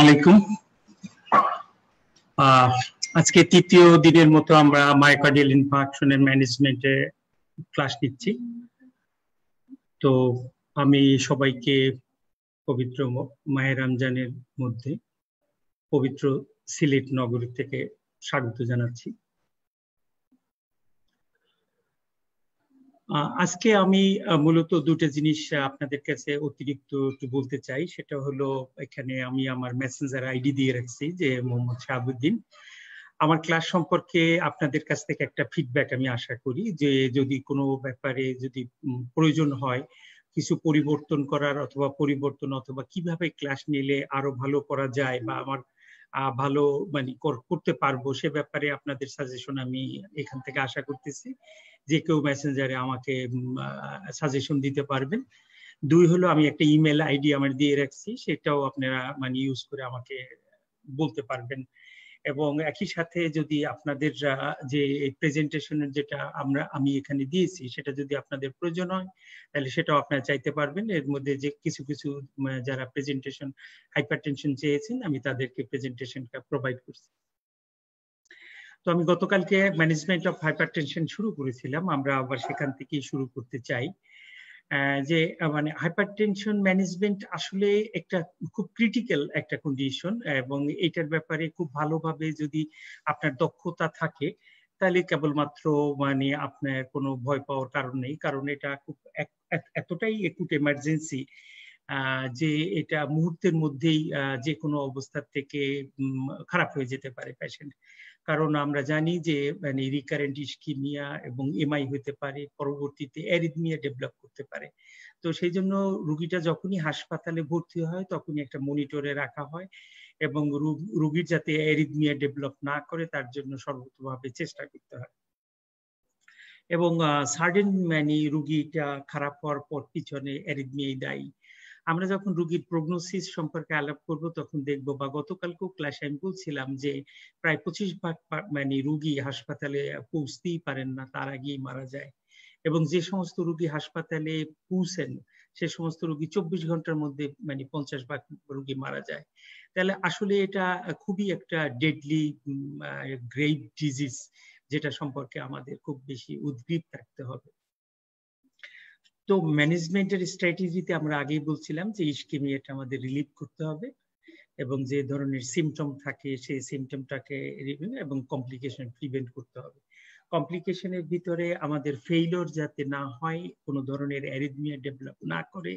আলাইকুম আজকে তৃতীয় দিনের মতো আমরা মাইকার্ডিয়াল ইনফাকশনের ম্যানেজমেন্টে ক্লাস নিচ্ছি তো আমি সবাইকে পবিত্র মাহে রমজানের মধ্যে পবিত্র সিলেট নগরী থেকে স্বাগত জানাচ্ছি আজকে আমি মূলত দুটো জিনিস আপনাদের কাছে অতিরিক্ত একটু বলতে চাই সেটা হলো এখানে আমি আমার মেসেঞ্জার আইডি দিয়ে রাখছি যে মোহাম্মদ শাহাবুদ্দিন আমার ক্লাস সম্পর্কে আপনাদের কাছ থেকে একটা ফিডব্যাক আমি আশা করি যে যদি কোনো ব্যাপারে যদি প্রয়োজন হয় কিছু পরিবর্তন করার অথবা পরিবর্তন অথবা কিভাবে ক্লাস নিলে আরো ভালো করা যায় বা আমার ভালো মানে করতে পারবো সে ব্যাপারে আপনাদের সাজেশন আমি এখান থেকে আশা করতেছি যে কেউ মেসেঞ্জারে আমাকে সাজেশন দিতে পারবেন দুই হলো আমি একটা ইমেল আইডি আমার দিয়ে রাখছি সেটাও আপনারা মানে ইউজ করে আমাকে বলতে পারবেন এবং একই সাথে যদি আপনাদের যে প্রেজেন্টেশনের যেটা আমরা আমি এখানে দিয়েছি সেটা যদি আপনাদের প্রয়োজন হয় তাহলে সেটাও আপনারা চাইতে পারবেন এর মধ্যে যে কিছু কিছু যারা প্রেজেন্টেশন হাইপার টেনশন চেয়েছেন আমি তাদেরকে প্রেজেন্টেশনটা প্রোভাইড করছি তো আমি গতকালকে ম্যানেজমেন্ট অফ হাইপার টেনশন শুরু করেছিলাম আমরা আবার সেখান থেকেই শুরু করতে চাই যে মানে হাইপারটেনশন ম্যানেজমেন্ট আসলে একটা খুব ক্রিটিক্যাল একটা কন্ডিশন এবং এটার ব্যাপারে খুব ভালোভাবে যদি আপনার দক্ষতা থাকে তাহলে কেবলমাত্র মানে আপনার কোনো ভয় পাওয়ার কারণ নেই কারণ এটা খুব এতটাই একুট এমার্জেন্সি যে এটা মুহূর্তের মধ্যেই যে কোনো অবস্থার থেকে খারাপ হয়ে যেতে পারে পেশেন্ট কারণ আমরা জানি যে মানে রিকারেন্ট ইস্কিমিয়া এবং এমআই হতে পারে পরবর্তীতে অ্যারিদমিয়া ডেভেলপ করতে পারে তো সেই জন্য রুগীটা যখনই হাসপাতালে ভর্তি হয় তখনই একটা মনিটরে রাখা হয় এবং রুগীর যাতে অ্যারিদমিয়া ডেভেলপ না করে তার জন্য সর্বতভাবে চেষ্টা করতে হয় এবং সার্ডেন ম্যানি রুগীটা খারাপ হওয়ার পর পিছনে অ্যারিদমিয়াই দায়ী আমরা যখন রুগীর প্রগনোসিস সম্পর্কে আলাপ করব তখন দেখব বা গতকালকেও ক্লাসে আমি বলছিলাম যে প্রায় পঁচিশ ভাগ মানে রুগী হাসপাতালে পৌঁছতেই পারেন না তার আগেই মারা যায় এবং যে সমস্ত রুগী হাসপাতালে পৌঁছেন সে সমস্ত রুগী চব্বিশ ঘন্টার মধ্যে মানে পঞ্চাশ ভাগ রুগী মারা যায় তাহলে আসলে এটা খুবই একটা ডেডলি গ্রেভ ডিজিজ যেটা সম্পর্কে আমাদের খুব বেশি উদ্গ্রীব থাকতে হবে তো ম্যানেজমেন্টের স্ট্র্যাটেজিতে আমরা আগেই বলছিলাম যে ইস্কেমিয়াটা আমাদের রিলিভ করতে হবে এবং যে ধরনের সিমটম থাকে সেই সিমটমটাকে এবং কমপ্লিকেশন প্রিভেন্ট করতে হবে কমপ্লিকেশনের ভিতরে আমাদের ফেইলর যাতে না হয় কোনো ধরনের অ্যারিথমিয়া ডেভেলপ না করে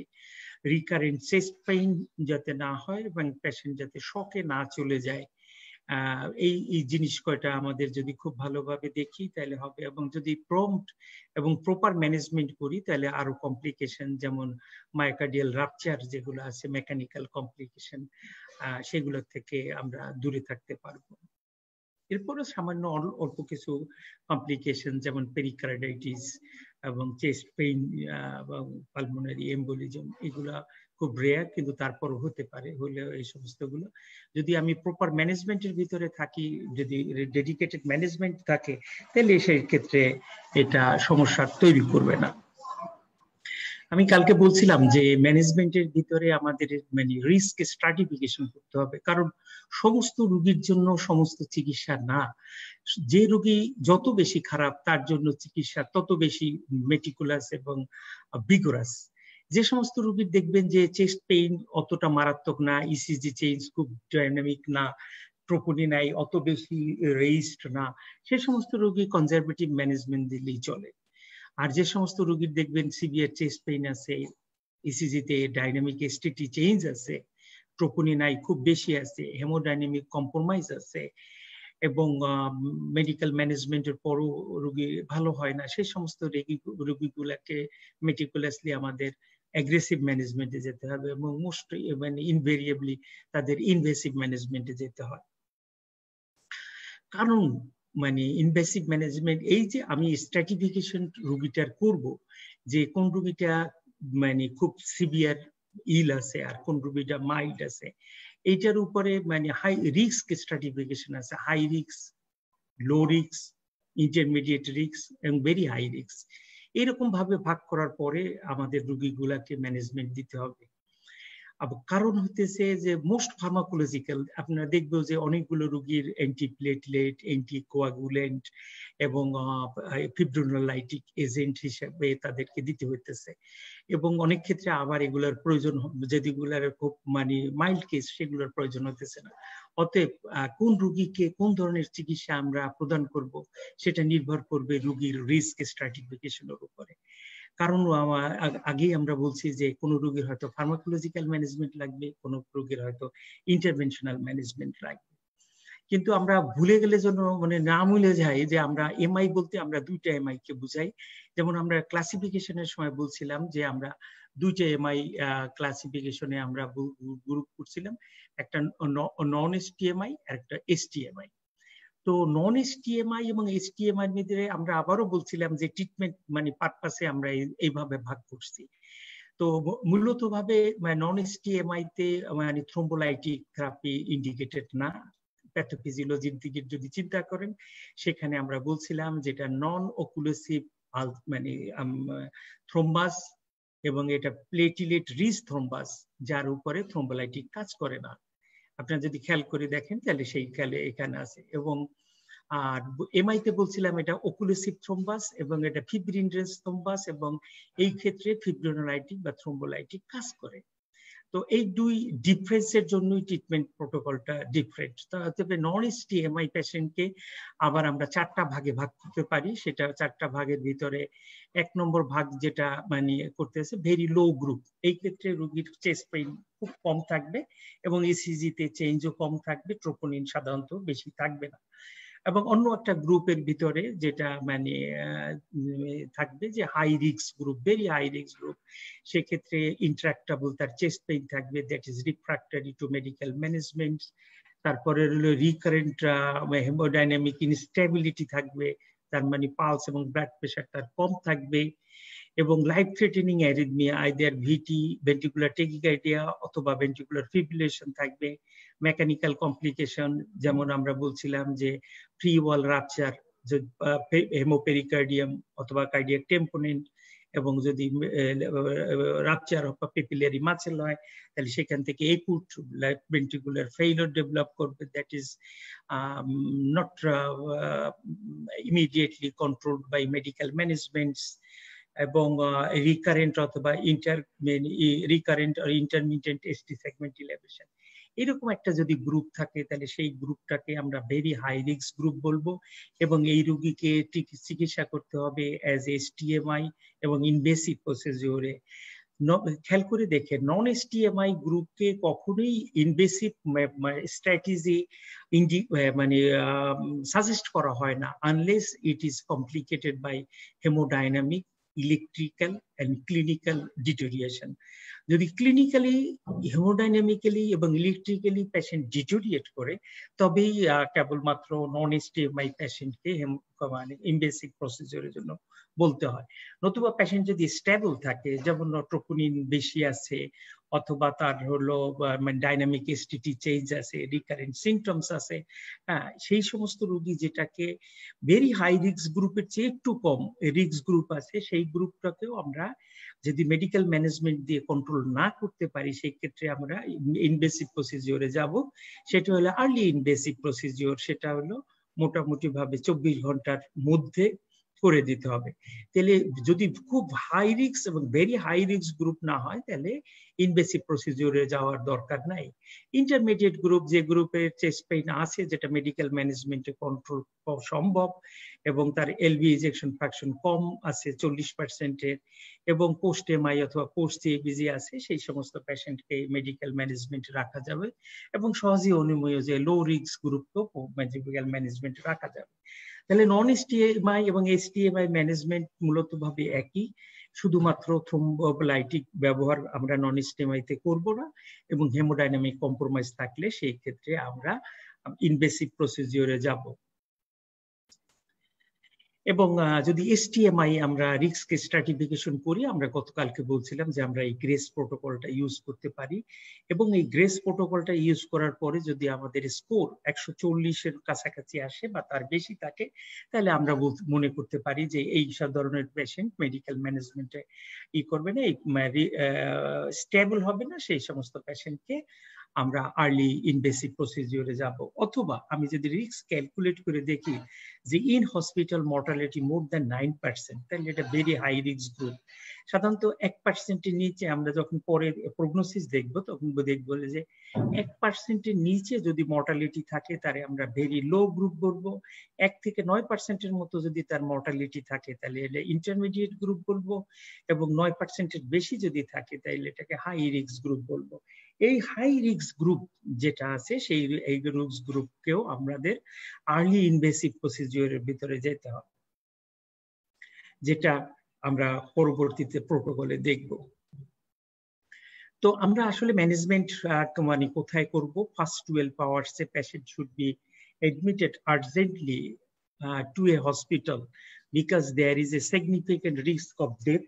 রিকারেন্ট চেস্ট পেইন যাতে না হয় এবং পেশেন্ট যাতে শকে না চলে যায় এই এই জিনিস কয়টা আমাদের যদি খুব ভালোভাবে দেখি তাহলে হবে এবং যদি প্রম্পট এবং প্রপার ম্যানেজমেন্ট করি তাহলে আরো কমপ্লিকেশন যেমন মাইকার্ডিয়াল রাপচার যেগুলো আছে মেকানিক্যাল কমপ্লিকেশন সেগুলোর থেকে আমরা দূরে থাকতে পারবো এরপরে সামান্য অল্প কিছু কমপ্লিকেশন যেমন পেরিকার্ডাইটিস এবং চেস্ট পেইন এবং পালমোনারি এম্বোলিজম এগুলা খুব রেয়ার কিন্তু তারপরও হতে পারে হলে এই সমস্ত গুলো যদি আমি প্রপার ম্যানেজমেন্টের ভিতরে থাকি যদি ডেডিকেটেড ম্যানেজমেন্ট থাকে তাহলে সেই ক্ষেত্রে এটা সমস্যা তৈরি করবে না আমি কালকে বলছিলাম যে ম্যানেজমেন্টের ভিতরে আমাদের মানে রিস্ক স্ট্রাটিফিকেশন করতে হবে কারণ সমস্ত রুগীর জন্য সমস্ত চিকিৎসা না যে রুগী যত বেশি খারাপ তার জন্য চিকিৎসা তত বেশি মেটিকুলাস এবং বিগোরাস যে সমস্ত রুগীর দেখবেন যে চেস্ট পেইন অতটা মারাত্মক না ইসিজি e চেঞ্জ খুব ডাইনামিক না প্রকটি নাই অত বেশি রেইস্ট না সে সমস্ত রুগী কনজারভেটিভ ম্যানেজমেন্ট দিলেই চলে আর যে সমস্ত রুগীর দেখবেন সিভিয়ার চেস্ট পেইন আছে ইসিজিতে ডাইনামিক এসটিটি চেঞ্জ আছে প্রকনি নাই খুব বেশি আছে হেমোডাইনামিক কম্প্রোমাইজ আছে এবং মেডিকেল ম্যানেজমেন্টের পরও রুগী ভালো হয় না সেই সমস্ত রোগী মেটিকুলাসলি আমাদের অ্যাগ্রেসিভ ম্যানেজমেন্টে যেতে হবে এবং মোস্ট মানে ইনভেরিয়েবলি তাদের ইনভেসিভ ম্যানেজমেন্টে যেতে হয় কারণ মানে ইনভেসিভ ম্যানেজমেন্ট এই যে আমি স্ট্র্যাটিফিকেশন রুগীটার করব যে কোন রুগীটা মানে খুব সিভিয়ার ইল আছে আর কোন রুগীটা মাইল্ড আছে এইটার উপরে মানে হাই রিস্ক স্ট্র্যাটিফিকেশন আছে high risk low risk intermediate risk এবং ভেরি হাই রিস্ক এরকম ভাবে ভাগ করার পরে আমাদের রুগীগুলাকে ম্যানেজমেন্ট দিতে হবে কারণ হতেছে যে মোস্ট ফার্মাকোলজিক্যাল আপনারা দেখবে যে অনেকগুলো রুগীর অ্যান্টি প্লেটলেট অ্যান্টি কোয়াগুলেন্ট এবং ফিব্রোনালাইটিক এজেন্ট হিসাবে তাদেরকে দিতে হইতেছে এবং অনেক ক্ষেত্রে আবার এগুলোর প্রয়োজন যেগুলোর খুব মানে মাইল্ড কেস সেগুলোর প্রয়োজন হতেছে না অতএব কোন রুগীকে কোন ধরনের চিকিৎসা আমরা প্রদান করব সেটা নির্ভর করবে রুগীর রিস্ক স্ট্র্যাটিফিকেশনের উপরে কারণ আগেই আমরা বলছি যে কোনো রোগীর হয়তো ফার্মাকোলজিক্যাল ম্যানেজমেন্ট লাগবে কোনো রোগীর হয়তো ইন্টারভেনশনাল ম্যানেজমেন্ট লাগবে কিন্তু আমরা ভুলে গেলে যেন মানে না মিলে যাই যে আমরা এমআই বলতে আমরা দুইটা এমআই কে বুঝাই যেমন আমরা ক্লাসিফিকেশনের সময় বলছিলাম যে আমরা দুইটা এমআই ক্লাসিফিকেশনে আমরা গ্রুপ করছিলাম একটা নন এসটিএমআই আর একটা এসটিএমআই তো নন এসটিএমআই এবং এসটিএমআই মধ্যে আমরা আবারও বলছিলাম যে ট্রিটমেন্ট মানে পারপাসে আমরা এইভাবে ভাগ করছি তো মূলত ভাবে নন মানে এসটিএমআই তে মানে থ্রোম্বোলাইটিক থেরাপি ইন্ডিকেটেড না প্যাথোফিজিওলজির দিকে যদি চিন্তা করেন সেখানে আমরা বলছিলাম যেটা নন অকুলেসিভ মানে থ্রোম্বাস এবং এটা প্লেটিলেট রিচ থ্রোম্বাস যার উপরে থ্রোম্বোলাইটিক কাজ করে না আপনারা যদি খেয়াল করে দেখেন তাহলে সেই খেয়ালে এখানে আছে এবং আর এমআইতে বলছিলাম এটা অকুলেসিভ থ্রোম্বাস এবং এটা ফিব্রিনড্রেস থ্রোম্বাস এবং এই ক্ষেত্রে ফিব্রিনোলাইটিক বা থ্রোম্বোলাইটিক কাজ করে তো এই দুই ডিফারেন্সের জন্যই ট্রিটমেন্ট প্রোটোকলটা ডিফারেন্ট তবে নন এসটিএমআই পেশেন্টকে আবার আমরা চারটা ভাগে ভাগ করতে পারি সেটা চারটা ভাগের ভিতরে এক নম্বর ভাগ যেটা মানে করতেছে ভেরি লো গ্রুপ এই ক্ষেত্রে রোগীর চেস্ট পেইন খুব কম থাকবে এবং ইসিজিতে চেঞ্জও কম থাকবে ট্রোপোনিন সাধারণত বেশি থাকবে না এবং অন্য একটা গ্রুপের ভিতরে যেটা মানে থাকবে যে হাই রিক্স গ্রুপ ভেরি হাই রিক্স গ্রুপ সেক্ষেত্রে ইন্ট্রাক্টাবল তার চেস্ট পেইন থাকবে that is রিফ্র্যাক্টারি two medical management তারপরে হলো রিকারেন্ট হেমোডাইনামিক ইনস্টেবিলিটি থাকবে তার মানে পালস এবং ব্লাড প্রেশার তার কম থাকবে এবং life threatening arrhythmia either VT ventricular tachycardia অথবা ভেন্টিকুলার ফিব্রিলেশন থাকবে মেকানিক্যাল কমপ্লিকেশন যেমন আমরা বলছিলাম যে ফ্রি ওয়াল রাপচার হেমোপেরিকার্ডিয়াম অথবা কার্ডিয়াক টেম্পোনেন্ট এবং যদি রাপচার অফ পেপিলারি মাসেল হয় তাহলে সেখান থেকে একুট ভেন্টিকুলার ফেইলর ডেভেলপ করবে that is not immediately controlled by medical managements এবং রিকারেন্ট অথবা inter recurrent intermediate ST segment elevation এরকম একটা যদি গ্রুপ থাকে তাহলে সেই গ্রুপটাকে আমরা ভেরি হাই রিক্স গ্রুপ বলবো এবং এই রুগীকে চিকিৎসা করতে হবে অ্যাজ এস টিএমআই এবং ইনভেসিভ প্রসিজিওরে খেয়াল করে দেখে নন এসটিএমআই গ্রুপকে কখনোই ইনভেসিভ স্ট্র্যাটেজি ইন্ডি মানে সাজেস্ট মানে, করা হয় না unless it is complicated by hemodynamic electrical and clinical deterioration যদি ক্লিনিক্যালি হেমোডাইনামিক্যালি এবং ইলেকট্রিক্যালি পেশেন্ট ডিটোরিয়েট করে তবেই কেবলমাত্র নন এসটিএমআই পেশেন্টকে মানে ইনভেসিভ প্রসিজারের জন্য বলতে হয় নতুবা প্যাশেন্ট যদি স্টেবল থাকে যেমন নট্রোকুনিন বেশি আছে অথবা তার হলো ডাইনামিক এসটিটি চেঞ্জ আছে রিকারেন্ট সিমটমস আছে হ্যাঁ সেই সমস্ত রোগী যেটাকে ভেরি হাই রিক্স গ্রুপের চেয়ে একটু কম রিক্স গ্রুপ আছে সেই গ্রুপটাকেও আমরা যদি মেডিকেল ম্যানেজমেন্ট দিয়ে কন্ট্রোল না করতে পারি সেই ক্ষেত্রে আমরা ইনভেসিভ প্রসিজিওরে যাব সেটা হলো আর্লি ইনভেসিভ প্রসিজিওর সেটা হলো মোটামুটি ভাবে চব্বিশ ঘন্টার মধ্যে করে দিতে হবে তাহলে যদি খুব হাই রিক্স এবং ভেরি হাই রিক্স গ্রুপ না হয় তাহলে ইনভেসিভ প্রসিজিওরে যাওয়ার দরকার নাই ইন্টারমিডিয়েট গ্রুপ যে গ্রুপে চেস্ট পেইন আছে যেটা মেডিকেল ম্যানেজমেন্টে কন্ট্রোল সম্ভব এবং তার এলবি ইজেকশন ফ্র্যাকশন কম আছে চল্লিশ পার্সেন্টের এবং পোস্ট এমআই অথবা পোস্ট সিএবিজি আছে সেই সমস্ত প্যাশেন্টকে মেডিকেল ম্যানেজমেন্টে রাখা যাবে এবং সহজেই অনুময় যে লো রিক্স গ্রুপকেও মেডিকেল ম্যানেজমেন্টে রাখা যাবে তাহলে নন এসটিএমআই এবং এসটিএমআই ম্যানেজমেন্ট মূলত ভাবে একই শুধুমাত্র থ্রোম্বোলাইটিক ব্যবহার আমরা নন এসটিএমআই তে করব না এবং হেমোডাইনামিক কম্প্রোমাইজ থাকলে সেই ক্ষেত্রে আমরা ইনভেসিভ প্রসিজিওরে যাব এবং যদি এসটিএমআই আমরা রিস্ক স্ট্রাটিফিকেশন করি আমরা গতকালকে বলছিলাম যে আমরা এই গ্রেস প্রোটোকলটা ইউজ করতে পারি এবং এই গ্রেস প্রোটোকলটা ইউজ করার পরে যদি আমাদের স্কোর একশো চল্লিশের কাছাকাছি আসে বা তার বেশি থাকে তাহলে আমরা মনে করতে পারি যে এই সব ধরনের পেশেন্ট মেডিকেল ম্যানেজমেন্টে ই করবে না এই স্টেবল হবে না সেই সমস্ত পেশেন্টকে আমরা আর্লি ইনভেসিভ প্রসিজিওরে যাব অথবা আমি যদি রিস্ক ক্যালকুলেট করে দেখি যে in hospital mortality more than nine percent তাহলে এটা ভেরি হাই রিক্স গ্রুপ সাধারণত এক পার্সেন্টের নিচে আমরা যখন পরে প্রগনোসিস দেখব তখন দেখব যে এক পার্সেন্টের নিচে যদি মর্টালিটি থাকে তাহলে আমরা ভেরি লো গ্রুপ বলবো এক থেকে নয় পার্সেন্টের মতো যদি তার মর্টালিটি থাকে তাহলে এটা ইন্টারমিডিয়েট গ্রুপ বলবো এবং নয় পার্সেন্টের বেশি যদি থাকে তাহলে এটাকে হাই রিস্ক গ্রুপ বলবো এই হাই রিক্স গ্রুপ যেটা আছে সেই এই রিক্স গ্রুপকেও আমাদের আর্লি ইনভেসিভ প্রসিজিওরের ভিতরে যেতে হবে যেটা আমরা পরবর্তীতে প্রোটোকলে দেখব তো আমরা আসলে ম্যানেজমেন্ট মানে কোথায় করব first twelve hours a patient should be admitted urgently to a hospital because there is a significant risk of death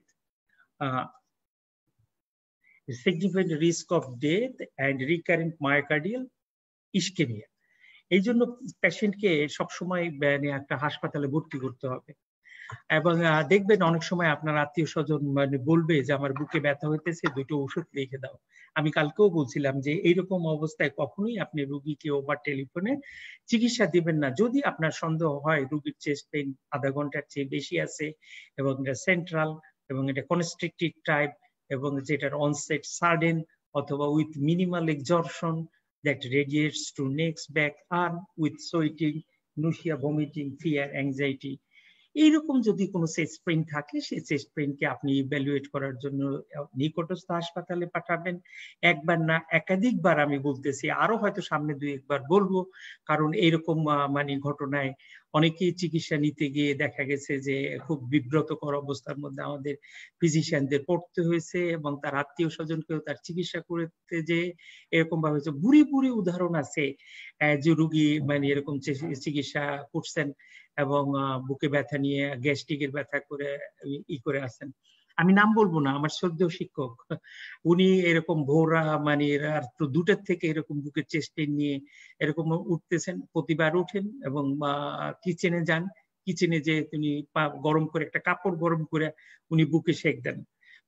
significant risk of death and recurrent myocardial ischemia এই জন্য পেশেন্টকে সবসময় মানে একটা হাসপাতালে ভর্তি করতে হবে এবং দেখবেন অনেক সময় আপনার আত্মীয় স্বজন মানে বলবে যে আমার বুকে ব্যথা হইতেছে দুটো ওষুধ লিখে দাও আমি কালকেও বলছিলাম যে এইরকম অবস্থায় কখনোই আপনি রুগীকে ওভার টেলিফোনে চিকিৎসা দিবেন না যদি আপনার সন্দেহ হয় রুগীর চেস্ট পেইন আধা ঘন্টার চেয়ে বেশি আছে এবং এটা সেন্ট্রাল এবং এটা কনস্ট্রিকটিভ টাইপ এবং যেটার অনসেট সাডেন অথবা with minimal exertion that radiates to neck back arm with sweating nausea vomiting fear anxiety এইরকম যদি কোনো চেস্ট পেন থাকে সেই চেস্ট পেনকে আপনি ইভ্যালুয়েট করার জন্য নিকটস্থ হাসপাতালে পাঠাবেন একবার না একাধিকবার আমি বলতেছি আরো হয়তো সামনে দুই একবার বলবো কারণ এইরকম মানে ঘটনায় অনেকেই চিকিৎসা নিতে গিয়ে দেখা গেছে যে খুব বিব্রতকর অবস্থার মধ্যে আমাদের ফিজিশিয়ানদের পড়তে হয়েছে এবং তার আত্মীয় স্বজনকেও তার চিকিৎসা করতে যে এরকম ভাবে বুড়ি বুড়ি উদাহরণ আছে যে রুগী মানে এরকম চিকিৎসা করছেন এবং বুকে ব্যথা নিয়ে গ্যাস্ট্রিকের ব্যথা করে ই করে আসেন আমি নাম বলবো না আমার সদ্য শিক্ষক উনি এরকম ভোরা মানে তো দুটার থেকে এরকম বুকের চেষ্টে নিয়ে এরকম উঠতেছেন প্রতিবার উঠেন এবং কিচেনে যান কিচেনে যে তিনি গরম করে একটা কাপড় গরম করে উনি বুকে সেক দেন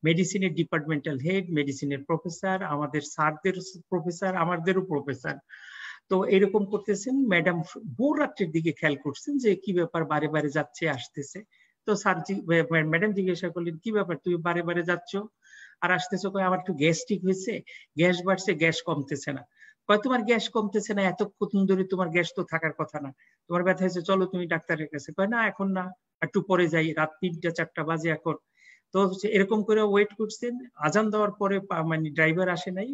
মেডিসিনের ডিপার্টমেন্টাল হেড মেডিসিনের প্রফেসর আমাদের স্যারদের প্রফেসর আমাদেরও প্রফেসর তো এরকম করতেছেন ম্যাডাম ভোর রাত্রের দিকে খেয়াল করছেন যে কি ব্যাপার বারে বারে যাচ্ছে আসতেছে তো স্যার ম্যাডাম জিজ্ঞাসা করলেন কি ব্যাপার তুমি বারে বারে যাচ্ছ আর আসতেছো কয় আমার একটু গ্যাস ঠিক হয়েছে গ্যাস বাড়ছে গ্যাস কমতেছে না কয় তোমার গ্যাস কমতেছে না এতক্ষণ ধরে তোমার গ্যাস তো থাকার কথা না তোমার ব্যথা হয়েছে চলো তুমি ডাক্তারের কাছে কয় না এখন না একটু পরে যাই রাত তিনটা চারটা বাজে এখন তো এরকম করে ওয়েট করছেন আজান দেওয়ার পরে মানে ড্রাইভার আসে নাই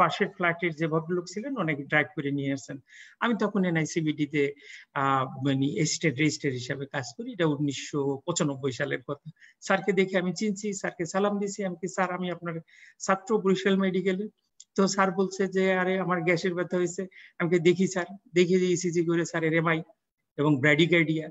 পাশের ফ্ল্যাটের যে ভদ্রলোক ছিলেন অনেক ড্রাইভ করে নিয়ে আসেন আমি তখন এনআইসিবিডি তে মানে এসিস্ট্যান্ট রেজিস্টার হিসাবে কাজ করি এটা উনিশশো পঁচানব্বই সালের কথা স্যারকে দেখে আমি চিনছি স্যারকে সালাম দিছি আমি কি স্যার আমি আপনার ছাত্র বরিশাল মেডিকেলে তো স্যার বলছে যে আরে আমার গ্যাসের ব্যথা হয়েছে আমাকে দেখি স্যার দেখি যে ইসিজি e করে স্যারের এমআই এবং ব্র্যাডিকার্ডিয়া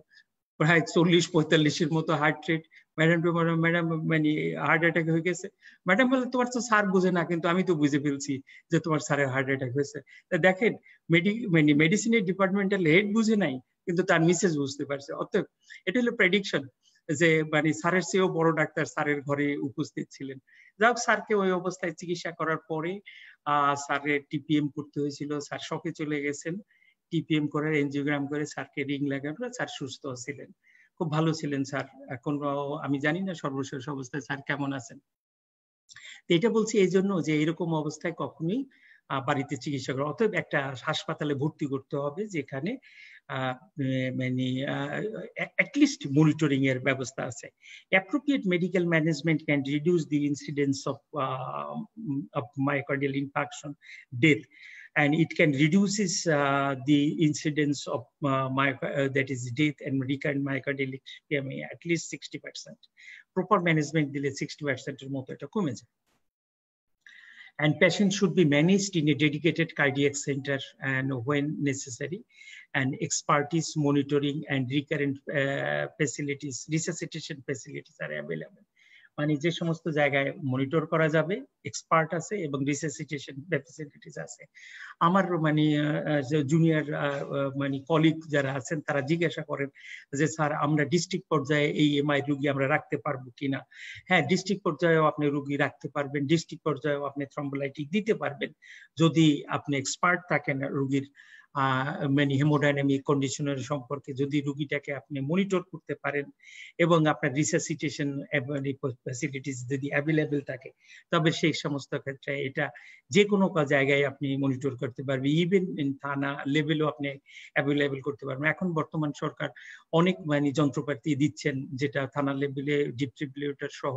প্রায় চল্লিশ পঁয়তাল্লিশের মতো heart rate madam two madam মানে হার্ট অ্যাটাক হয়ে গেছে ম্যাডাম বলে তোমার তো স্যার বুঝে না কিন্তু আমি তো বুঝে ফেলছি যে তোমার স্যারের হার্ট অ্যাটাক হয়েছে তা দেখেন মেডি মানে মেডিসিনের ডিপার্টমেন্টাল হেড বুঝে নাই কিন্তু তার মিসেজ বুঝতে পারছে অর্থাৎ এটা হলো প্রেডিকশন যে মানে স্যারের চেয়েও বড় ডাক্তার স্যারের ঘরে উপস্থিত ছিলেন যাই হোক স্যারকে ওই অবস্থায় চিকিৎসা করার পরে স্যারের টিপিএম করতে হয়েছিল স্যার শখে চলে গেছেন টিপিএম করে এনজিওগ্রাম করে স্যারকে রিং লাগানো স্যার সুস্থ ছিলেন খুব ভালো ছিলেন স্যার এখন আমি জানি না সর্বশেষ অবস্থায় স্যার কেমন আছেন এটা বলছি এই জন্য যে এরকম অবস্থায় কখনোই বাড়িতে চিকিৎসা করা অতএব একটা হাসপাতালে ভর্তি করতে হবে যেখানে মানে অ্যাটলিস্ট মনিটরিং এর ব্যবস্থা আছে appropriate medical management can reduce the incidence of of infarction death and it can reduces uh, the incidence of uh, uh, that is death and recurrent myocardial at least 60 percent proper management delays 60 percent এর মতো and patients should be managed in a dedicated cardiac center and when necessary and expertise monitoring and recurrent uh, facilities resuscitation facilities are available মানে যে সমস্ত জায়গায় monitor করা যাবে expert আছে এবং রিসেসিটেশন ফ্যাসিলিটিস আছে আমার মানে জুনিয়র মানে কলিগ যারা আছেন তারা জিজ্ঞাসা করেন যে স্যার আমরা ডিস্ট্রিক্ট পর্যায়ে এই এমআই রুগী আমরা রাখতে পারবো কিনা হ্যাঁ ডিস্ট্রিক্ট পর্যায়েও আপনি রুগী রাখতে পারবেন ডিস্ট্রিক্ট পর্যায়েও আপনি থ্রম্বোলাইটিক দিতে পারবেন যদি আপনি এক্সপার্ট থাকেন রুগীর মানে হেমোডাইনামিক কন্ডিশনের সম্পর্কে যদি রুগীটাকে আপনি মনিটর করতে পারেন এবং আপনার রিসাসিটেশন মানে ফ্যাসিলিটিস যদি অ্যাভেলেবেল থাকে তবে সেই সমস্ত ক্ষেত্রে এটা যে কোনো জায়গায় আপনি মনিটর করতে পারবেন ইভেন থানা লেভেলও আপনি অ্যাভেলেবেল করতে পারবেন এখন বর্তমান সরকার অনেক মানে যন্ত্রপাতি দিচ্ছেন যেটা থানা লেভেলে ডিস্ট্রিবিউটার সহ